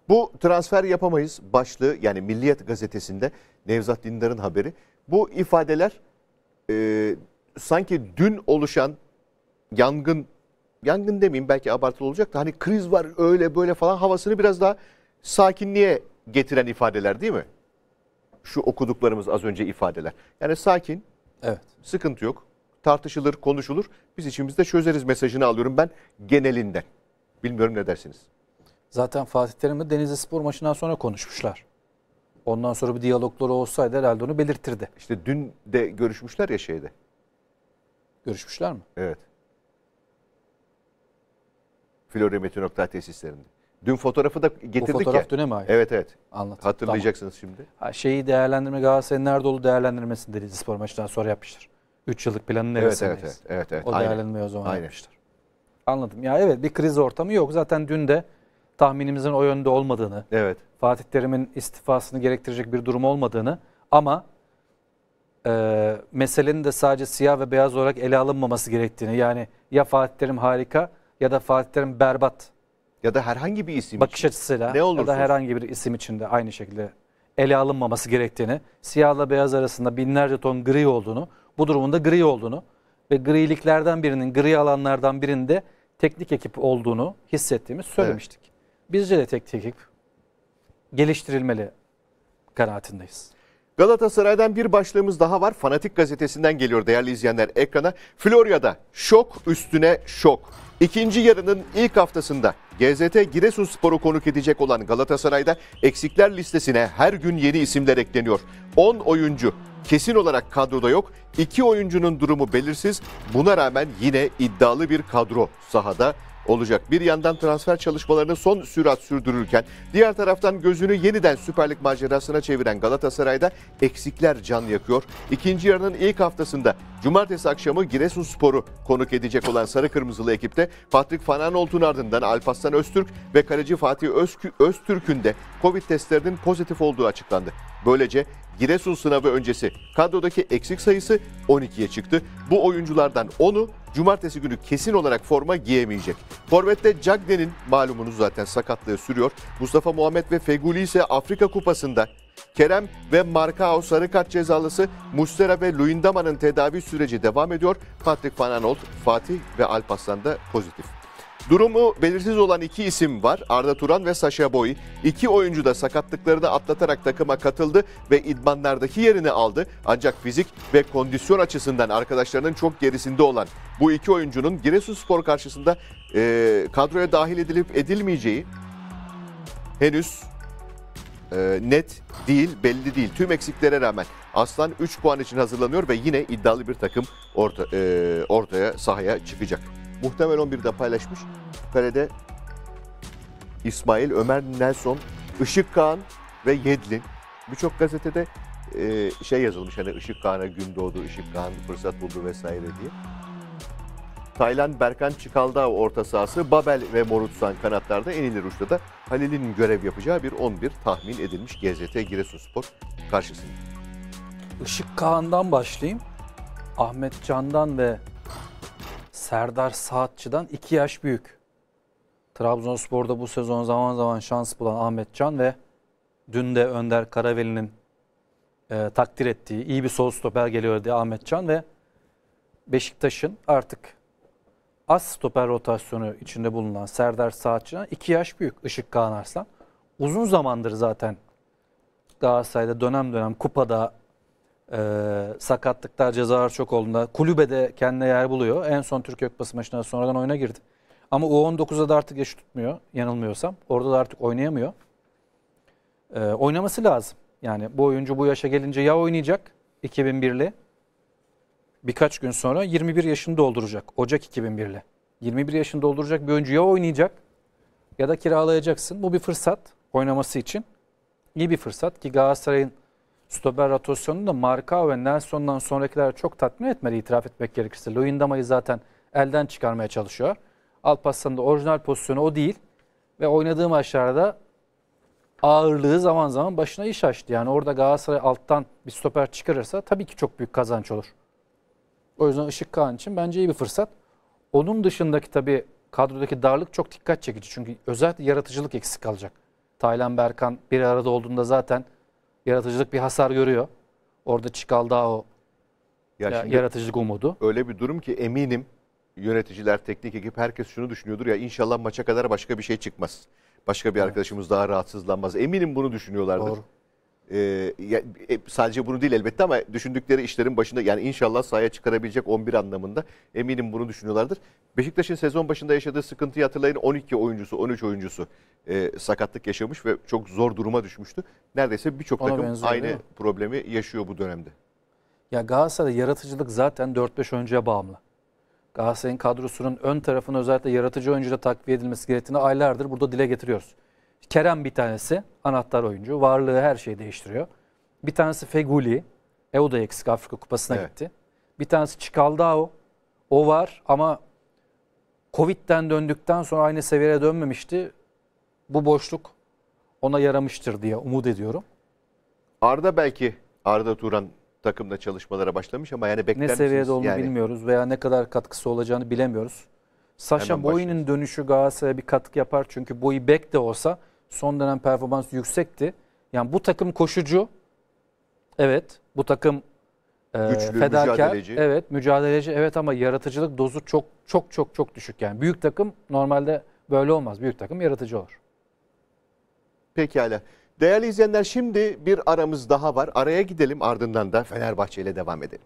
Bu transfer yapamayız başlığı yani Milliyet gazetesinde Nevzat Dindar'ın haberi. Bu ifadeler e, sanki dün oluşan yangın, yangın demeyeyim belki abartılı olacak da hani kriz var öyle böyle falan havasını biraz daha sakinliğe getiren ifadeler değil mi? Şu okuduklarımız az önce ifadeler. Yani sakin, evet. sıkıntı yok, tartışılır, konuşulur. Biz içimizde çözeriz mesajını alıyorum ben genelinden. Bilmiyorum ne dersiniz? Zaten Fatih Terim'le Denizli Spor maçından sonra konuşmuşlar. Ondan sonra bir diyalogları olsaydı herhalde onu belirtirdi. İşte dün de görüşmüşler ya şeyde. Görüşmüşler mi? Evet. Florya Metin Oktay tesislerinde. Dün fotoğrafı da getirdik ya. Bu fotoğraf ya. düne mi Evet evet. Anladım. Hatırlayacaksınız tamam. şimdi. Ha, şeyi değerlendirme Galatasaray'ın Erdoğlu değerlendirmesini Denizli Spor maçından sonra yapmıştır. 3 yıllık planın neresindeyiz? Evet, evet, evet, O aynen. değerlenmeyi o zaman aynen. yapmıştır. Anladım. Ya evet bir kriz ortamı yok. Zaten dün de tahminimizin o yönde olmadığını, evet. Fatih Terim'in istifasını gerektirecek bir durum olmadığını ama e, meselenin de sadece siyah ve beyaz olarak ele alınmaması gerektiğini yani ya Fatih Terim harika ya da Fatih Terim berbat ya da herhangi bir isim bakış için. açısıyla ne olursa ya da herhangi bir isim için de aynı şekilde ele alınmaması gerektiğini, siyahla beyaz arasında binlerce ton gri olduğunu bu durumunda gri olduğunu ve griliklerden birinin, gri alanlardan birinde teknik ekip olduğunu hissettiğimiz söylemiştik. Evet. Bizce de teknik ekip geliştirilmeli kanaatindeyiz. Galatasaray'dan bir başlığımız daha var. Fanatik gazetesinden geliyor değerli izleyenler ekrana. Florya'da şok üstüne şok. İkinci yarının ilk haftasında GZT Spor'u konuk edecek olan Galatasaray'da eksikler listesine her gün yeni isimler ekleniyor. 10 oyuncu kesin olarak kadroda yok. İki oyuncunun durumu belirsiz. Buna rağmen yine iddialı bir kadro sahada olacak. Bir yandan transfer çalışmalarını son sürat sürdürürken diğer taraftan gözünü yeniden Süper Lig macerasına çeviren Galatasaray'da eksikler can yakıyor. İkinci yarının ilk haftasında cumartesi akşamı Giresunspor'u konuk edecek olan sarı kırmızılı ekipte Patrick Fananolt'un ardından Alparslan Öztürk ve kaleci Fatih Öztürk'ün de Covid testlerinin pozitif olduğu açıklandı. Böylece Giresun sınavı öncesi kadrodaki eksik sayısı 12'ye çıktı. Bu oyunculardan 10'u cumartesi günü kesin olarak forma giyemeyecek. Forvet'te Cagden'in malumunuz zaten sakatlığı sürüyor. Mustafa Muhammed ve Feguli ise Afrika Kupası'nda Kerem ve Markao sarı kart cezalısı Mustera ve Luindamanın tedavi süreci devam ediyor. Patrick Van Anolt, Fatih ve Alpaslan da pozitif. Durumu belirsiz olan iki isim var Arda Turan ve Sasha Boy. İki oyuncu da sakatlıklarını atlatarak takıma katıldı ve idmanlardaki yerini aldı. Ancak fizik ve kondisyon açısından arkadaşlarının çok gerisinde olan bu iki oyuncunun Giresunspor karşısında e, kadroya dahil edilip edilmeyeceği henüz e, net değil, belli değil. Tüm eksiklere rağmen Aslan 3 puan için hazırlanıyor ve yine iddialı bir takım orta, e, ortaya sahaya çıkacak. Muhtemel 11'i de paylaşmış. Kalede İsmail, Ömer Nelson, Işık Kağan ve Yedlin. Birçok gazetede e, şey yazılmış hani Işık Kağan'a gün doğdu, Işık Kağan fırsat buldu vesaire diye. Taylan Berkan Çıkalda orta sahası, Babel ve Morutsan kanatlarda, en ileri uçta da Halil'in görev yapacağı bir 11 tahmin edilmiş GZT Giresunspor karşısında. Işık Kağan'dan başlayayım. Ahmet Can'dan ve Serdar Saatçı'dan 2 yaş büyük. Trabzonspor'da bu sezon zaman zaman şans bulan Ahmet Can ve dün de Önder Karaveli'nin e, takdir ettiği iyi bir sol stoper geliyor diye Ahmet Can ve Beşiktaş'ın artık az stoper rotasyonu içinde bulunan Serdar Saatçı'dan 2 yaş büyük Işık Kaan Arslan. Uzun zamandır zaten Galatasaray'da dönem dönem kupada ee, sakatlıklar, cezalar çok olduğunda kulübede kendine yer buluyor. En son Türkiye Kupası maçına sonradan oyuna girdi. Ama U19'da da artık yaşı tutmuyor yanılmıyorsam. Orada da artık oynayamıyor. Ee, oynaması lazım. Yani bu oyuncu bu yaşa gelince ya oynayacak 2001'li birkaç gün sonra 21 yaşını dolduracak Ocak 2001'li. 21 yaşını dolduracak bir oyuncu ya oynayacak ya da kiralayacaksın. Bu bir fırsat oynaması için. İyi bir fırsat ki Galatasaray'ın stoper rotasyonunu da Marka ve Nelson'dan sonrakiler çok tatmin etmedi itiraf etmek gerekirse. Luyendama'yı zaten elden çıkarmaya çalışıyor. Alparslan'ın da orijinal pozisyonu o değil. Ve oynadığı maçlarda ağırlığı zaman zaman başına iş açtı. Yani orada Galatasaray alttan bir stoper çıkarırsa tabii ki çok büyük kazanç olur. O yüzden Işık Kağan için bence iyi bir fırsat. Onun dışındaki tabii kadrodaki darlık çok dikkat çekici. Çünkü özellikle yaratıcılık eksik kalacak. Taylan Berkan bir arada olduğunda zaten Yaratıcılık bir hasar görüyor. Orada Çikaldao o ya şimdi yaratıcılık umudu. Öyle bir durum ki eminim yöneticiler, teknik ekip herkes şunu düşünüyordur ya inşallah maça kadar başka bir şey çıkmaz. Başka bir arkadaşımız daha rahatsızlanmaz. Eminim bunu düşünüyorlardır. Doğru e, e, sadece bunu değil elbette ama düşündükleri işlerin başında yani inşallah sahaya çıkarabilecek 11 anlamında eminim bunu düşünüyorlardır. Beşiktaş'ın sezon başında yaşadığı sıkıntıyı hatırlayın 12 oyuncusu 13 oyuncusu e, sakatlık yaşamış ve çok zor duruma düşmüştü. Neredeyse birçok takım benziyor, aynı problemi yaşıyor bu dönemde. Ya Galatasaray'da yaratıcılık zaten 4-5 oyuncuya bağımlı. Galatasaray'ın kadrosunun ön tarafını özellikle yaratıcı oyuncuyla takviye edilmesi gerektiğini aylardır burada dile getiriyoruz. Kerem bir tanesi anahtar oyuncu. Varlığı her şeyi değiştiriyor. Bir tanesi Feguli. E o da eksik Afrika Kupası'na evet. gitti. Bir tanesi Çikaldao. O var ama Covid'den döndükten sonra aynı seviyeye dönmemişti. Bu boşluk ona yaramıştır diye umut ediyorum. Arda belki Arda Turan takımda çalışmalara başlamış ama yani bekler Ne seviyede olduğunu yani... bilmiyoruz veya ne kadar katkısı olacağını bilemiyoruz. Saşa Boy'un dönüşü Galatasaray'a bir katkı yapar. Çünkü Boy bek de olsa son dönem performans yüksekti. Yani bu takım koşucu. Evet. Bu takım e, Güçlü, fedakar. Mücadeleci. Evet, mücadeleci. Evet ama yaratıcılık dozu çok çok çok çok düşük yani. Büyük takım normalde böyle olmaz. Büyük takım yaratıcı olur. Pekala. Değerli izleyenler şimdi bir aramız daha var. Araya gidelim ardından da Fenerbahçe ile devam edelim.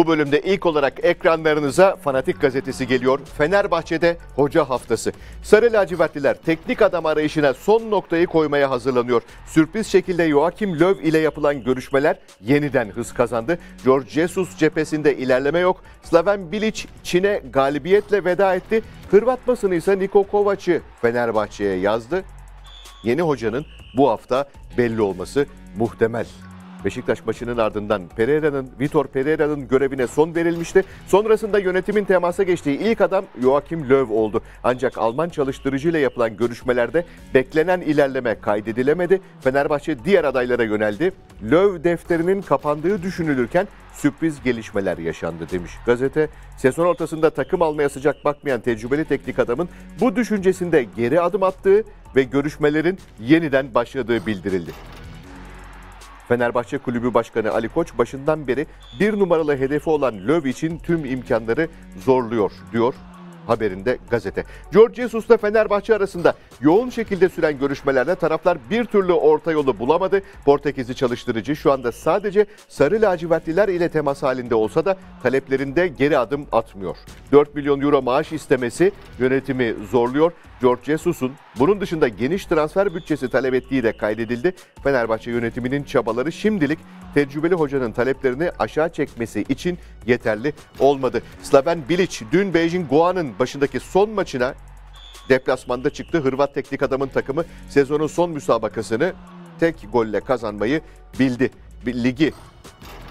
Bu bölümde ilk olarak ekranlarınıza Fanatik Gazetesi geliyor. Fenerbahçe'de hoca haftası. Sarı lacivertliler teknik adam arayışına son noktayı koymaya hazırlanıyor. Sürpriz şekilde Joachim Löw ile yapılan görüşmeler yeniden hız kazandı. George Jesus cephesinde ilerleme yok. Slaven Bilic Çin'e galibiyetle veda etti. Hırvat basını ise Niko Kovac'ı Fenerbahçe'ye yazdı. Yeni hocanın bu hafta belli olması muhtemel. Beşiktaş maçının ardından Pereira'nın Vitor Pereira'nın görevine son verilmişti. Sonrasında yönetimin temasa geçtiği ilk adam Joachim Löw oldu. Ancak Alman çalıştırıcıyla yapılan görüşmelerde beklenen ilerleme kaydedilemedi. Fenerbahçe diğer adaylara yöneldi. Löw defterinin kapandığı düşünülürken sürpriz gelişmeler yaşandı demiş gazete. Sezon ortasında takım almaya sıcak bakmayan tecrübeli teknik adamın bu düşüncesinde geri adım attığı ve görüşmelerin yeniden başladığı bildirildi. Fenerbahçe Kulübü Başkanı Ali Koç başından beri bir numaralı hedefi olan Löw için tüm imkanları zorluyor diyor haberinde gazete. George Jesus'la Fenerbahçe arasında yoğun şekilde süren görüşmelerde taraflar bir türlü orta yolu bulamadı. Portekizli çalıştırıcı şu anda sadece sarı lacivertliler ile temas halinde olsa da taleplerinde geri adım atmıyor. 4 milyon euro maaş istemesi yönetimi zorluyor. George Jesus'un bunun dışında geniş transfer bütçesi talep ettiği de kaydedildi. Fenerbahçe yönetiminin çabaları şimdilik tecrübeli hocanın taleplerini aşağı çekmesi için yeterli olmadı. Slaven Bilic dün Beijing Guan'ın başındaki son maçına deplasmanda çıktı. Hırvat teknik adamın takımı sezonun son müsabakasını tek golle kazanmayı bildi. Ligi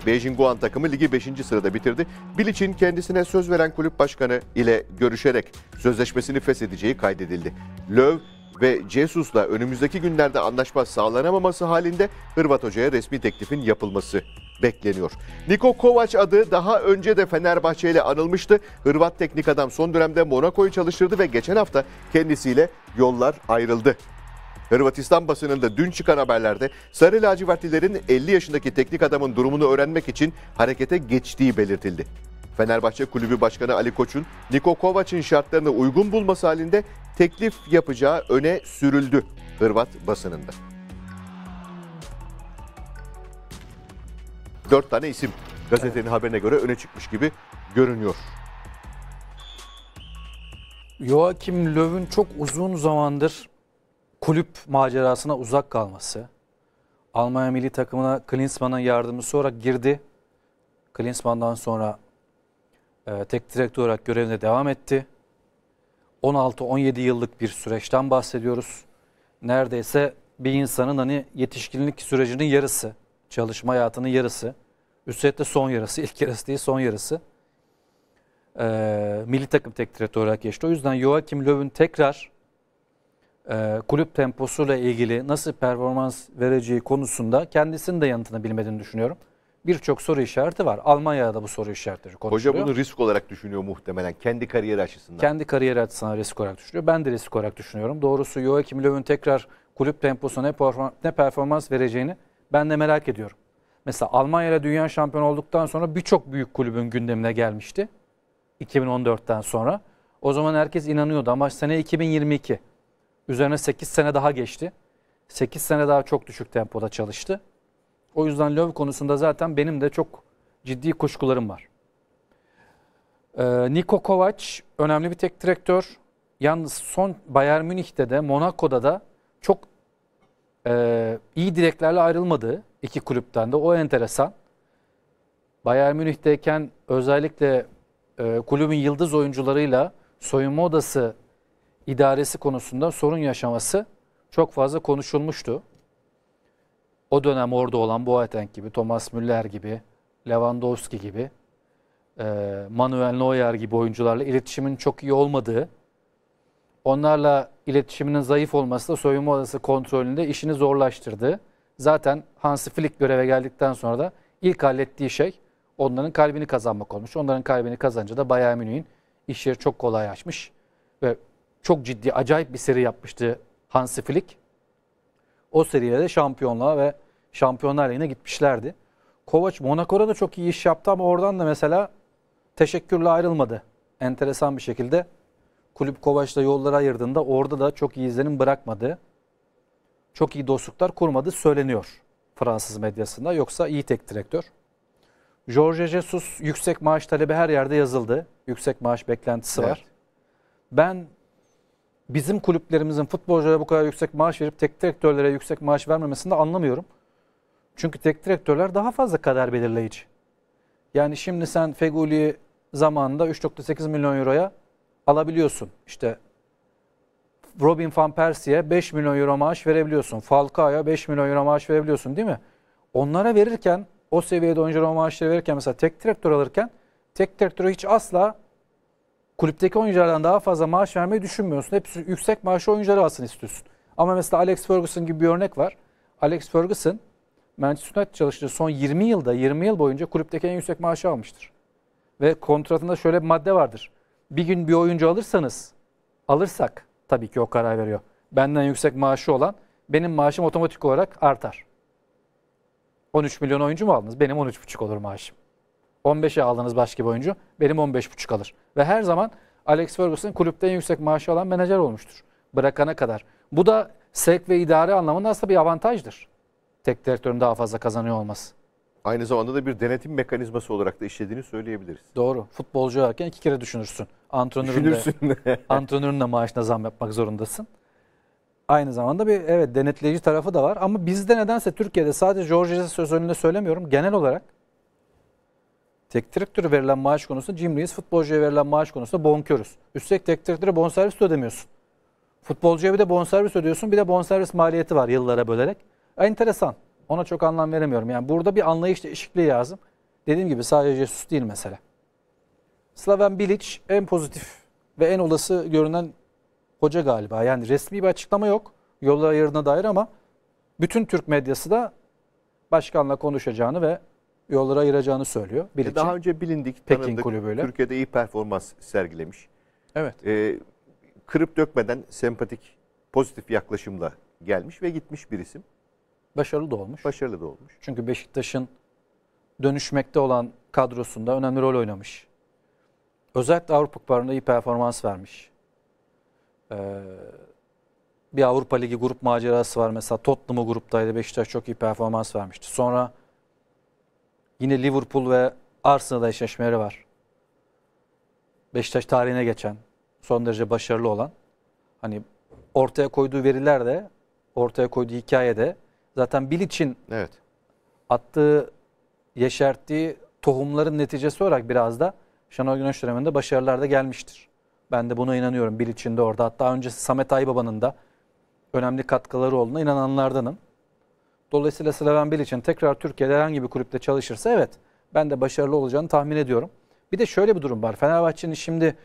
Beijing Guan takımı ligi 5. sırada bitirdi. Bilic'in kendisine söz veren kulüp başkanı ile görüşerek sözleşmesini feshedeceği kaydedildi. Löw ve Cesus'la önümüzdeki günlerde anlaşma sağlanamaması halinde Hırvat Hoca'ya resmi teklifin yapılması bekleniyor. Niko Kovac adı daha önce de Fenerbahçe ile anılmıştı. Hırvat teknik adam son dönemde Monaco'yu çalıştırdı ve geçen hafta kendisiyle yollar ayrıldı. Hırvatistan basınında dün çıkan haberlerde Sarı Lacivertlilerin 50 yaşındaki teknik adamın durumunu öğrenmek için harekete geçtiği belirtildi. Fenerbahçe Kulübü Başkanı Ali Koç'un Niko Kovac'ın şartlarını uygun bulması halinde teklif yapacağı öne sürüldü Hırvat basınında. Dört tane isim gazetenin evet. haberine göre öne çıkmış gibi görünüyor. Joachim Löw'ün çok uzun zamandır kulüp macerasına uzak kalması, Almanya milli takımına Klinsmann'ın yardımcısı olarak girdi. Klinsmann'dan sonra ee, tek direktör olarak görevine devam etti. 16-17 yıllık bir süreçten bahsediyoruz. Neredeyse bir insanın hani yetişkinlik sürecinin yarısı, çalışma hayatının yarısı. Üstelik de son yarısı, ilk yarısı değil son yarısı. E, milli takım tek direktör olarak geçti. O yüzden Joachim Löw'ün tekrar e, kulüp temposuyla ilgili nasıl performans vereceği konusunda kendisinin de yanıtını bilmediğini düşünüyorum birçok soru işareti var. Almanya'da da bu soru işaretleri konuşuluyor. Hoca bunu risk olarak düşünüyor muhtemelen kendi kariyeri açısından. Kendi kariyeri açısından risk olarak düşünüyor. Ben de risk olarak düşünüyorum. Doğrusu Joachim Löw'ün tekrar kulüp temposu ne, perform ne performans vereceğini ben de merak ediyorum. Mesela Almanya'da dünya şampiyonu olduktan sonra birçok büyük kulübün gündemine gelmişti. 2014'ten sonra. O zaman herkes inanıyordu ama sene 2022. Üzerine 8 sene daha geçti. 8 sene daha çok düşük tempoda çalıştı. O yüzden löv konusunda zaten benim de çok ciddi kuşkularım var. Ee, Niko Kovac önemli bir tek direktör. Yalnız son Bayern Münih'te de Monaco'da da çok e, iyi direklerle ayrılmadı iki kulüpten de. O enteresan. Bayern Münih'teyken özellikle e, kulübün yıldız oyuncularıyla soyunma odası idaresi konusunda sorun yaşaması çok fazla konuşulmuştu o dönem orada olan Boateng gibi, Thomas Müller gibi, Lewandowski gibi, e, Manuel Neuer gibi oyuncularla iletişimin çok iyi olmadığı, onlarla iletişiminin zayıf olması da soyunma odası kontrolünde işini zorlaştırdı. Zaten Hansi Flick göreve geldikten sonra da ilk hallettiği şey onların kalbini kazanmak olmuş. Onların kalbini kazanınca da Bayern Münih'in işleri çok kolay açmış. Ve çok ciddi, acayip bir seri yapmıştı Hansi Flick. O seriyle de şampiyonluğa ve Şampiyonlar Ligi'ne gitmişlerdi. Kovac Monaco'da da çok iyi iş yaptı ama oradan da mesela teşekkürle ayrılmadı. Enteresan bir şekilde kulüp Kovac'la yolları ayırdığında orada da çok iyi izlenim bırakmadı. Çok iyi dostluklar kurmadı söyleniyor Fransız medyasında. Yoksa iyi tek direktör. Jorge Jesus yüksek maaş talebi her yerde yazıldı. Yüksek maaş beklentisi evet. var. Ben bizim kulüplerimizin futbolculara bu kadar yüksek maaş verip tek direktörlere yüksek maaş vermemesini de anlamıyorum. Çünkü tek direktörler daha fazla kader belirleyici. Yani şimdi sen Feguli zamanında 3.8 milyon euroya alabiliyorsun. İşte Robin van Persie'ye 5 milyon euro maaş verebiliyorsun. Falcao'ya 5 milyon euro maaş verebiliyorsun değil mi? Onlara verirken o seviyede oyunculara maaşları verirken mesela tek direktör alırken tek direktörü hiç asla kulüpteki oyunculardan daha fazla maaş vermeyi düşünmüyorsun. Hep yüksek maaşı oyuncuları alsın istiyorsun. Ama mesela Alex Ferguson gibi bir örnek var. Alex Ferguson Manchester United çalıştığı son 20 yılda 20 yıl boyunca kulüpteki en yüksek maaşı almıştır. Ve kontratında şöyle bir madde vardır. Bir gün bir oyuncu alırsanız alırsak tabii ki o karar veriyor. Benden yüksek maaşı olan benim maaşım otomatik olarak artar. 13 milyon oyuncu mu aldınız? Benim 13,5 olur maaşım. 15'e aldınız başka bir oyuncu benim 15.5 alır. Ve her zaman Alex Ferguson kulüpte en yüksek maaşı alan menajer olmuştur. Bırakana kadar. Bu da sevk ve idare anlamında aslında bir avantajdır. Tek direktörün daha fazla kazanıyor olması. Aynı zamanda da bir denetim mekanizması olarak da işlediğini söyleyebiliriz. Doğru. Futbolcu olarken iki kere düşünürsün. Antrenörün düşünürsün. de, antrenörün de maaşına zam yapmak zorundasın. Aynı zamanda bir evet denetleyici tarafı da var. Ama bizde nedense Türkiye'de sadece George Jesus söz önünde söylemiyorum. Genel olarak Tek direktörü verilen maaş konusunda cimriyiz. Futbolcuya verilen maaş konusunda bonkörüz. Üstelik tek direktöre bonservis de ödemiyorsun. Futbolcuya bir de bonservis ödüyorsun. Bir de bonservis maliyeti var yıllara bölerek. Enteresan. Ona çok anlam veremiyorum. Yani burada bir anlayış değişikliği lazım. Dediğim gibi sadece sus değil mesele. Slaven Bilic en pozitif ve en olası görünen hoca galiba. Yani resmi bir açıklama yok yollar ayırına dair ama bütün Türk medyası da başkanla konuşacağını ve yollara ayıracağını söylüyor. Bilic'in. E, daha önce bilindik, Pekin tanıdık, kulübüyle. Türkiye'de iyi performans sergilemiş. Evet. E, kırıp dökmeden sempatik, pozitif yaklaşımla gelmiş ve gitmiş bir isim. Başarılı da olmuş. Başarılı da olmuş. Çünkü Beşiktaş'ın dönüşmekte olan kadrosunda önemli rol oynamış. Özellikle Avrupa Kupalarında iyi performans vermiş. Ee, bir Avrupa Ligi grup macerası var. Mesela Tottenham'ı gruptaydı. Beşiktaş çok iyi performans vermişti. Sonra Yine Liverpool ve Arsenal'da eşleşmeleri var. Beşiktaş tarihine geçen, son derece başarılı olan. Hani ortaya koyduğu veriler de, ortaya koyduğu hikaye de zaten Bilic'in evet. attığı, yeşerttiği tohumların neticesi olarak biraz da Şenol Güneş döneminde başarılar da gelmiştir. Ben de buna inanıyorum Bilic'in de orada. Hatta öncesi Samet Aybaba'nın da önemli katkıları olduğuna inananlardanım. Dolayısıyla Slaven Bilic'in tekrar Türkiye'de herhangi bir kulüpte çalışırsa evet ben de başarılı olacağını tahmin ediyorum. Bir de şöyle bir durum var. Fenerbahçe'nin şimdi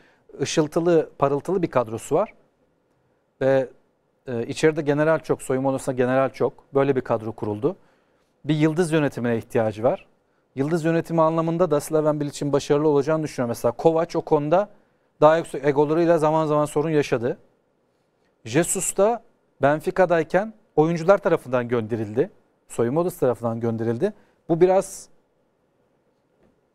ışıltılı, parıltılı bir kadrosu var. Ve e, içeride general çok, soyunma odasında general çok. Böyle bir kadro kuruldu. Bir yıldız yönetimine ihtiyacı var. Yıldız yönetimi anlamında da Slaven Bilic'in başarılı olacağını düşünüyorum. Mesela Kovac o konuda daha yüksek egolarıyla zaman zaman sorun yaşadı. Jesus da Benfica'dayken oyuncular tarafından gönderildi. Soyunma odası tarafından gönderildi. Bu biraz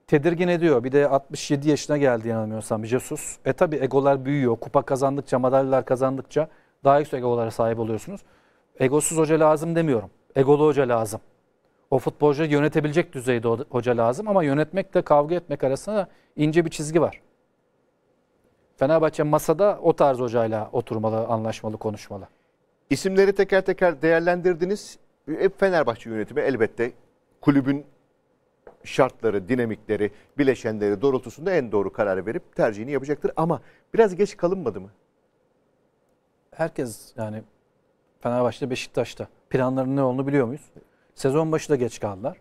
tedirgin ediyor. Bir de 67 yaşına geldi yanılmıyorsam Jesus. E tabi egolar büyüyor. Kupa kazandıkça, madalyalar kazandıkça daha yüksek egolara sahip oluyorsunuz. Egosuz hoca lazım demiyorum. Egolu hoca lazım. O futbolcu yönetebilecek düzeyde hoca lazım ama yönetmekle kavga etmek arasında ince bir çizgi var. Fenerbahçe masada o tarz hocayla oturmalı, anlaşmalı, konuşmalı. İsimleri teker teker değerlendirdiniz. Fenerbahçe yönetimi elbette kulübün şartları, dinamikleri, bileşenleri doğrultusunda en doğru karar verip tercihini yapacaktır. Ama biraz geç kalınmadı mı? Herkes yani Fenerbahçe'de Beşiktaş'ta planların ne olduğunu biliyor muyuz? Sezon başı da geç kaldılar.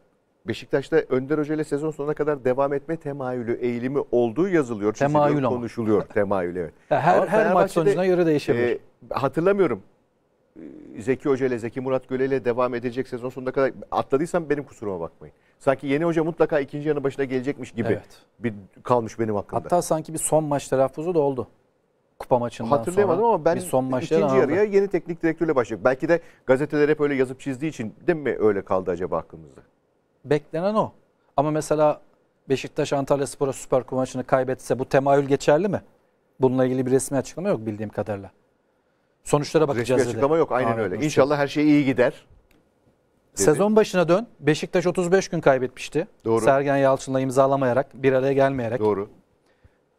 Beşiktaş'ta Önder Hoca ile sezon sonuna kadar devam etme temayülü eğilimi olduğu yazılıyor. Temayül ama. Konuşuluyor temayül evet. her, her maç sonucuna göre değişebilir. E, hatırlamıyorum Zeki Hoca ile Zeki Murat Göle ile devam edecek sezon sonuna kadar atladıysam benim kusuruma bakmayın. Sanki yeni hoca mutlaka ikinci yanı başına gelecekmiş gibi evet. bir kalmış benim hakkında. Hatta sanki bir son maç telaffuzu da oldu. Kupa maçından Hatırlayamadım sonra ama ben bir son ikinci yarıya yeni teknik direktörle başlayacak. Belki de gazeteler hep öyle yazıp çizdiği için değil mi öyle kaldı acaba hakkımızda? Beklenen o. Ama mesela Beşiktaş Antalya Spor'a Süper Kupa maçını kaybetse bu temayül geçerli mi? Bununla ilgili bir resmi açıklama yok bildiğim kadarıyla. Sonuçlara bakacağız Resmi dedi. açıklama yok aynen Ahmet öyle. Nur İnşallah her şey iyi gider. dedi. Sezon başına dön. Beşiktaş 35 gün kaybetmişti. Doğru. Sergen Yalçın'la imzalamayarak, bir araya gelmeyerek. Doğru.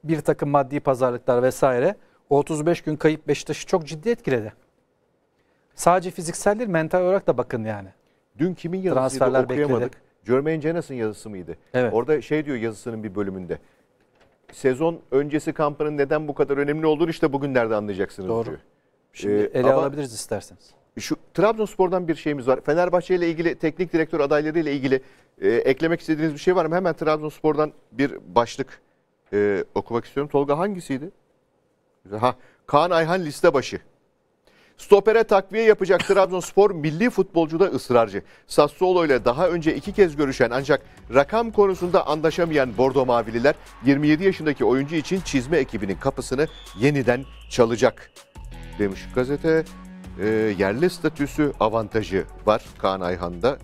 Bir takım maddi pazarlıklar vesaire. O 35 gün kayıp Beşiktaş'ı çok ciddi etkiledi. Sadece fiziksel değil, mental olarak da bakın yani. Dün kimin yazısıydı Transferler okuyamadık. bekledi. Jermaine Jenas'ın yazısı mıydı? Evet. Orada şey diyor yazısının bir bölümünde. Sezon öncesi kampının neden bu kadar önemli olduğunu işte bugünlerde anlayacaksınız Doğru. diyor. Şimdi ee, ele alabiliriz isterseniz. Şu Trabzonspor'dan bir şeyimiz var. Fenerbahçe ile ilgili teknik direktör adayları ile ilgili e, eklemek istediğiniz bir şey var mı? Hemen Trabzonspor'dan bir başlık e, okumak istiyorum. Tolga hangisiydi? Ha, Kaan Ayhan liste başı. Stopere takviye yapacak Trabzonspor milli futbolcuda ısrarcı. Sassuolo ile daha önce iki kez görüşen ancak rakam konusunda anlaşamayan Bordo Mavililer 27 yaşındaki oyuncu için çizme ekibinin kapısını yeniden çalacak demiş gazete. E, yerli statüsü avantajı var Kaan Ayhan'da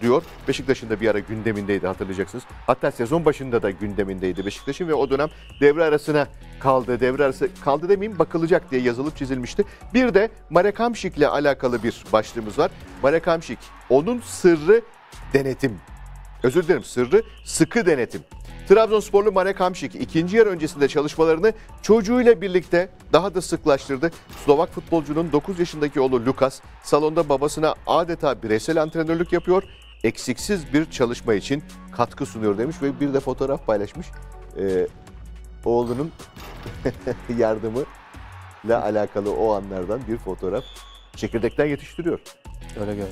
diyor. Beşiktaş'ın da bir ara gündemindeydi hatırlayacaksınız. Hatta sezon başında da gündemindeydi Beşiktaş'ın ve o dönem devre arasına kaldı. Devre arası kaldı demeyeyim bakılacak diye yazılıp çizilmişti. Bir de Marek ile alakalı bir başlığımız var. Marek Hamşik, onun sırrı denetim. Özür dilerim sırrı sıkı denetim. Trabzonsporlu Marek Hamşik ikinci yarı öncesinde çalışmalarını çocuğuyla birlikte daha da sıklaştırdı. Slovak futbolcunun 9 yaşındaki oğlu Lukas salonda babasına adeta bireysel antrenörlük yapıyor. Eksiksiz bir çalışma için katkı sunuyor demiş ve bir de fotoğraf paylaşmış. Ee, oğlunun yardımı ile alakalı o anlardan bir fotoğraf çekirdekten yetiştiriyor. Öyle görünüyor.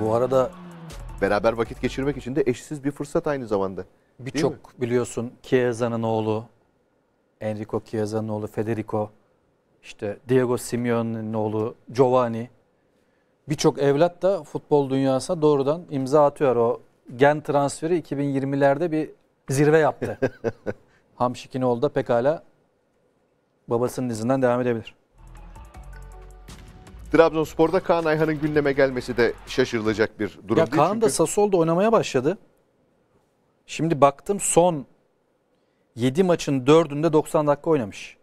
Bu arada beraber vakit geçirmek için de eşsiz bir fırsat aynı zamanda. Birçok biliyorsun Chiesa'nın oğlu, Enrico Chiesa'nın oğlu Federico, işte Diego Simeone'nin oğlu Giovanni. Birçok evlat da futbol dünyasına doğrudan imza atıyor. O gen transferi 2020'lerde bir zirve yaptı. Hamşikinoğlu da pekala babasının izinden devam edebilir. Trabzonspor'da Kaan Ayhan'ın gündeme gelmesi de şaşırılacak bir durum ya değil. Kaan çünkü... da Sassol'da oynamaya başladı. Şimdi baktım son 7 maçın 4'ünde 90 dakika oynamış.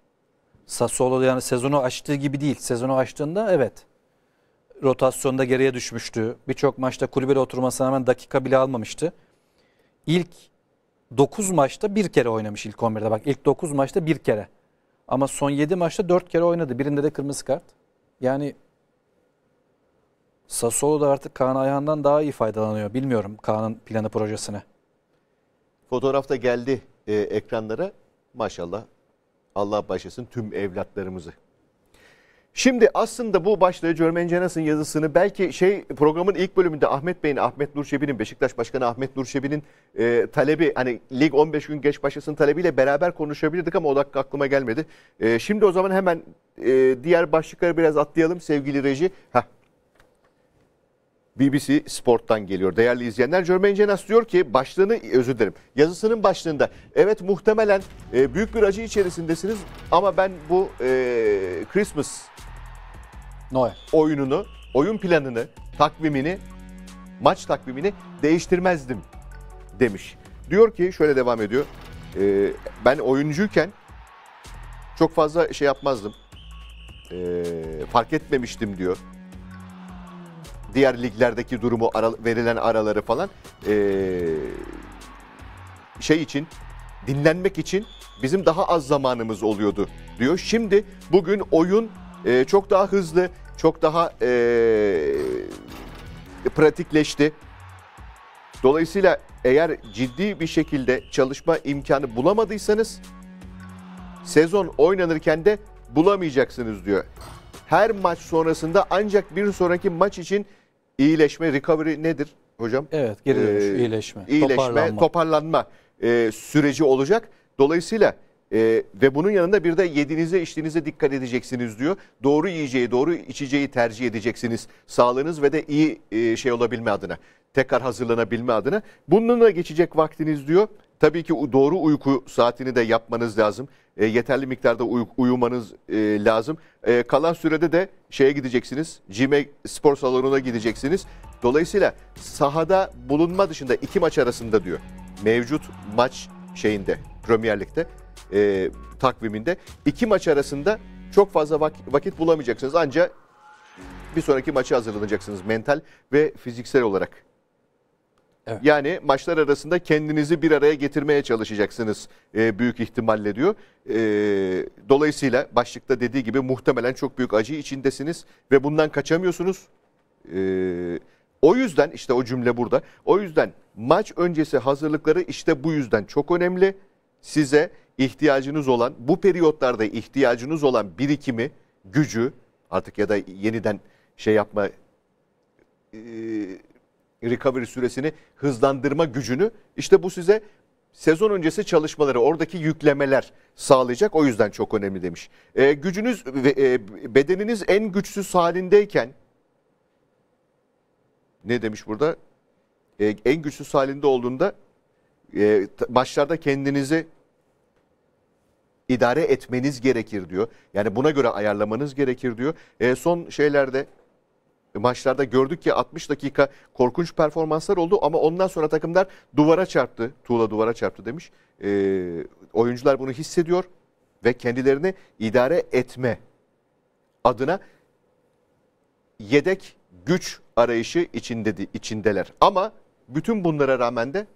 Sassuolo yani sezonu açtığı gibi değil. Sezonu açtığında evet rotasyonda geriye düşmüştü. Birçok maçta kulübede oturmasına hemen dakika bile almamıştı. İlk 9 maçta bir kere oynamış ilk 11'de. Bak ilk 9 maçta bir kere. Ama son 7 maçta 4 kere oynadı. Birinde de kırmızı kart. Yani Sassuolo da artık Kaan Ayhan'dan daha iyi faydalanıyor. Bilmiyorum Kaan'ın planı projesine. Fotoğrafta geldi e, ekranlara. Maşallah Allah başlasın tüm evlatlarımızı. Şimdi aslında bu başlığı Jermaine Jenas'ın yazısını belki şey programın ilk bölümünde Ahmet Bey'in, Ahmet Nurşebi'nin, Beşiktaş Başkanı Ahmet Nurşebi'nin e, talebi hani lig 15 gün geç başlasın talebiyle beraber konuşabilirdik ama o dakika aklıma gelmedi. E, şimdi o zaman hemen e, diğer başlıkları biraz atlayalım sevgili reji. Heh, BBC Sport'tan geliyor. Değerli izleyenler Jermaine Cenas diyor ki başlığını özür dilerim. Yazısının başlığında evet muhtemelen e, büyük bir acı içerisindesiniz ama ben bu e, Christmas Noel. oyununu, oyun planını, takvimini, maç takvimini değiştirmezdim demiş. Diyor ki şöyle devam ediyor. E, ben oyuncuyken çok fazla şey yapmazdım. E, fark etmemiştim diyor diğer liglerdeki durumu, ara, verilen araları falan ee, şey için, dinlenmek için bizim daha az zamanımız oluyordu diyor. Şimdi bugün oyun e, çok daha hızlı, çok daha e, pratikleşti. Dolayısıyla eğer ciddi bir şekilde çalışma imkanı bulamadıysanız sezon oynanırken de bulamayacaksınız diyor. Her maç sonrasında ancak bir sonraki maç için İyileşme, recovery nedir hocam? Evet, geri dönüş, ee, iyileşme, iyileşme, toparlanma, toparlanma e, süreci olacak. Dolayısıyla e, ve bunun yanında bir de yediğinize içtiğinize dikkat edeceksiniz diyor. Doğru yiyeceği, doğru içeceği tercih edeceksiniz. Sağlığınız ve de iyi e, şey olabilme adına, tekrar hazırlanabilme adına. Bununla geçecek vaktiniz diyor. Tabii ki doğru uyku saatini de yapmanız lazım e, yeterli miktarda uy- uyumanız e, lazım. E, kalan sürede de şeye gideceksiniz. Cime spor salonuna gideceksiniz. Dolayısıyla sahada bulunma dışında iki maç arasında diyor. Mevcut maç şeyinde Premier Lig'de e, takviminde iki maç arasında çok fazla vak- vakit bulamayacaksınız. Ancak bir sonraki maça hazırlanacaksınız mental ve fiziksel olarak. Evet. Yani maçlar arasında kendinizi bir araya getirmeye çalışacaksınız e, büyük ihtimalle diyor. E, dolayısıyla başlıkta dediği gibi muhtemelen çok büyük acı içindesiniz ve bundan kaçamıyorsunuz. E, o yüzden işte o cümle burada. O yüzden maç öncesi hazırlıkları işte bu yüzden çok önemli. Size ihtiyacınız olan bu periyotlarda ihtiyacınız olan birikimi, gücü artık ya da yeniden şey yapma e, recovery süresini hızlandırma gücünü işte bu size sezon öncesi çalışmaları oradaki yüklemeler sağlayacak. O yüzden çok önemli demiş. E, gücünüz ve e, bedeniniz en güçsüz halindeyken ne demiş burada? E, en güçsüz halinde olduğunda e, maçlarda kendinizi idare etmeniz gerekir diyor. Yani buna göre ayarlamanız gerekir diyor. E, son şeylerde e, maçlarda gördük ki 60 dakika korkunç performanslar oldu ama ondan sonra takımlar duvara çarptı. Tuğla duvara çarptı demiş. E, oyuncular bunu hissediyor ve kendilerini idare etme adına yedek güç arayışı içinde içindeler. Ama bütün bunlara rağmen de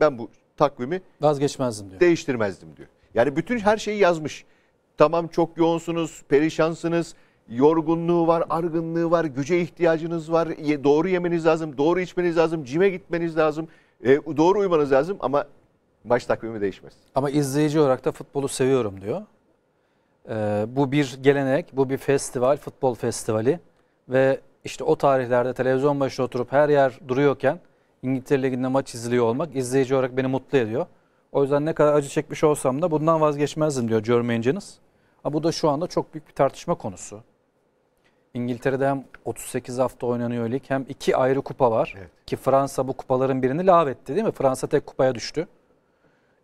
ben bu takvimi vazgeçmezdim diyor. Değiştirmezdim diyor. Yani bütün her şeyi yazmış. Tamam çok yoğunsunuz, perişansınız yorgunluğu var, argınlığı var, güce ihtiyacınız var. Doğru yemeniz lazım, doğru içmeniz lazım, cime gitmeniz lazım, e, doğru uyumanız lazım ama baş takvimi değişmez. Ama izleyici olarak da futbolu seviyorum diyor. E, bu bir gelenek, bu bir festival, futbol festivali ve işte o tarihlerde televizyon başına oturup her yer duruyorken İngiltere Ligi'nde maç izliyor olmak izleyici olarak beni mutlu ediyor. O yüzden ne kadar acı çekmiş olsam da bundan vazgeçmezdim diyor Jermaine Jennings. Bu da şu anda çok büyük bir tartışma konusu. İngiltere'de hem 38 hafta oynanıyor lig hem iki ayrı kupa var. Evet. Ki Fransa bu kupaların birini lağvetti değil mi? Fransa tek kupaya düştü.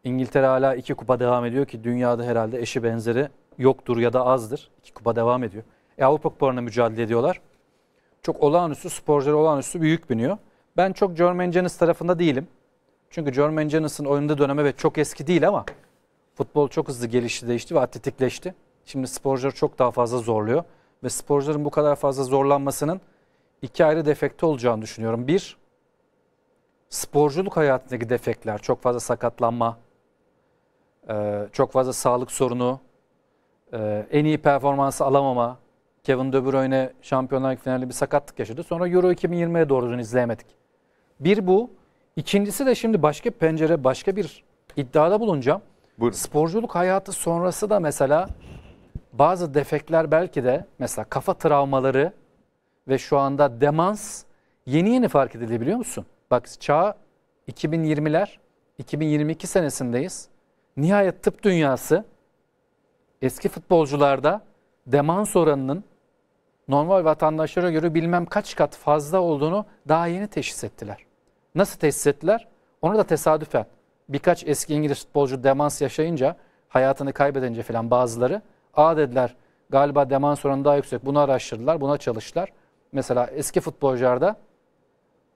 İngiltere hala iki kupa devam ediyor ki dünyada herhalde eşi benzeri yoktur ya da azdır. İki kupa devam ediyor. E, Avrupa kupalarına mücadele ediyorlar. Çok olağanüstü sporcuları olağanüstü büyük biniyor. Ben çok Jermaine Janis tarafında değilim. Çünkü Jermaine Janis'in oyunda döneme ve çok eski değil ama futbol çok hızlı gelişti değişti ve atletikleşti. Şimdi sporcuları çok daha fazla zorluyor ve sporcuların bu kadar fazla zorlanmasının iki ayrı defekte olacağını düşünüyorum. Bir, sporculuk hayatındaki defekler, çok fazla sakatlanma, e, çok fazla sağlık sorunu, e, en iyi performansı alamama. Kevin De Bruyne Şampiyonlar Ligi finalinde bir sakatlık yaşadı. Sonra Euro 2020'ye doğru izleyemedik. Bir bu. İkincisi de şimdi başka bir pencere, başka bir iddiada bulunacağım. Buyurun. Sporculuk hayatı sonrası da mesela bazı defekler belki de mesela kafa travmaları ve şu anda demans yeni yeni fark edildi biliyor musun? Bak çağ 2020'ler 2022 senesindeyiz. Nihayet tıp dünyası eski futbolcularda demans oranının normal vatandaşlara göre bilmem kaç kat fazla olduğunu daha yeni teşhis ettiler. Nasıl teşhis ettiler? Onu da tesadüfen birkaç eski İngiliz futbolcu demans yaşayınca hayatını kaybedince falan bazıları A dediler galiba demans oranı daha yüksek. Bunu araştırdılar, buna çalıştılar. Mesela eski futbolcularda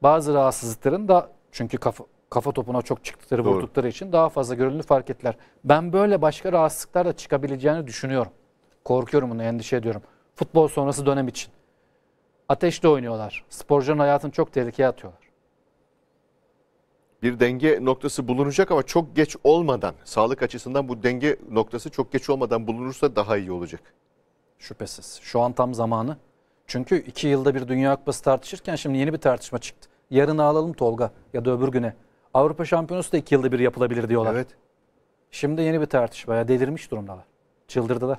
bazı rahatsızlıkların da çünkü kafa, kafa topuna çok çıktıkları, Doğru. vurdukları için daha fazla görüldüğünü fark ettiler. Ben böyle başka rahatsızlıklar da çıkabileceğini düşünüyorum. Korkuyorum bunu, endişe ediyorum. Futbol sonrası dönem için. Ateşle oynuyorlar. Sporcuların hayatını çok tehlikeye atıyorlar bir denge noktası bulunacak ama çok geç olmadan sağlık açısından bu denge noktası çok geç olmadan bulunursa daha iyi olacak. Şüphesiz. Şu an tam zamanı. Çünkü iki yılda bir Dünya Kupası tartışırken şimdi yeni bir tartışma çıktı. Yarın alalım Tolga ya da öbür güne. Avrupa Şampiyonası da iki yılda bir yapılabilir diyorlar. Evet. Şimdi yeni bir tartışma. Ya delirmiş durumdalar. Çıldırdılar.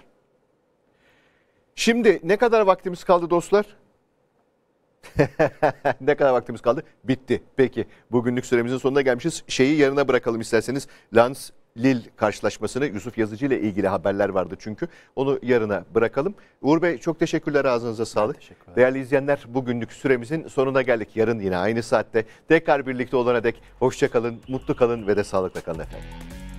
Şimdi ne kadar vaktimiz kaldı dostlar? ne kadar vaktimiz kaldı? Bitti. Peki bugünlük süremizin sonuna gelmişiz. Şeyi yarına bırakalım isterseniz. Lens Lil karşılaşmasını Yusuf Yazıcı ile ilgili haberler vardı çünkü. Onu yarına bırakalım. Uğur Bey çok teşekkürler ağzınıza sağlık. Teşekkürler. Değerli izleyenler bugünlük süremizin sonuna geldik. Yarın yine aynı saatte tekrar birlikte olana dek hoşçakalın, mutlu kalın ve de sağlıkla kalın efendim.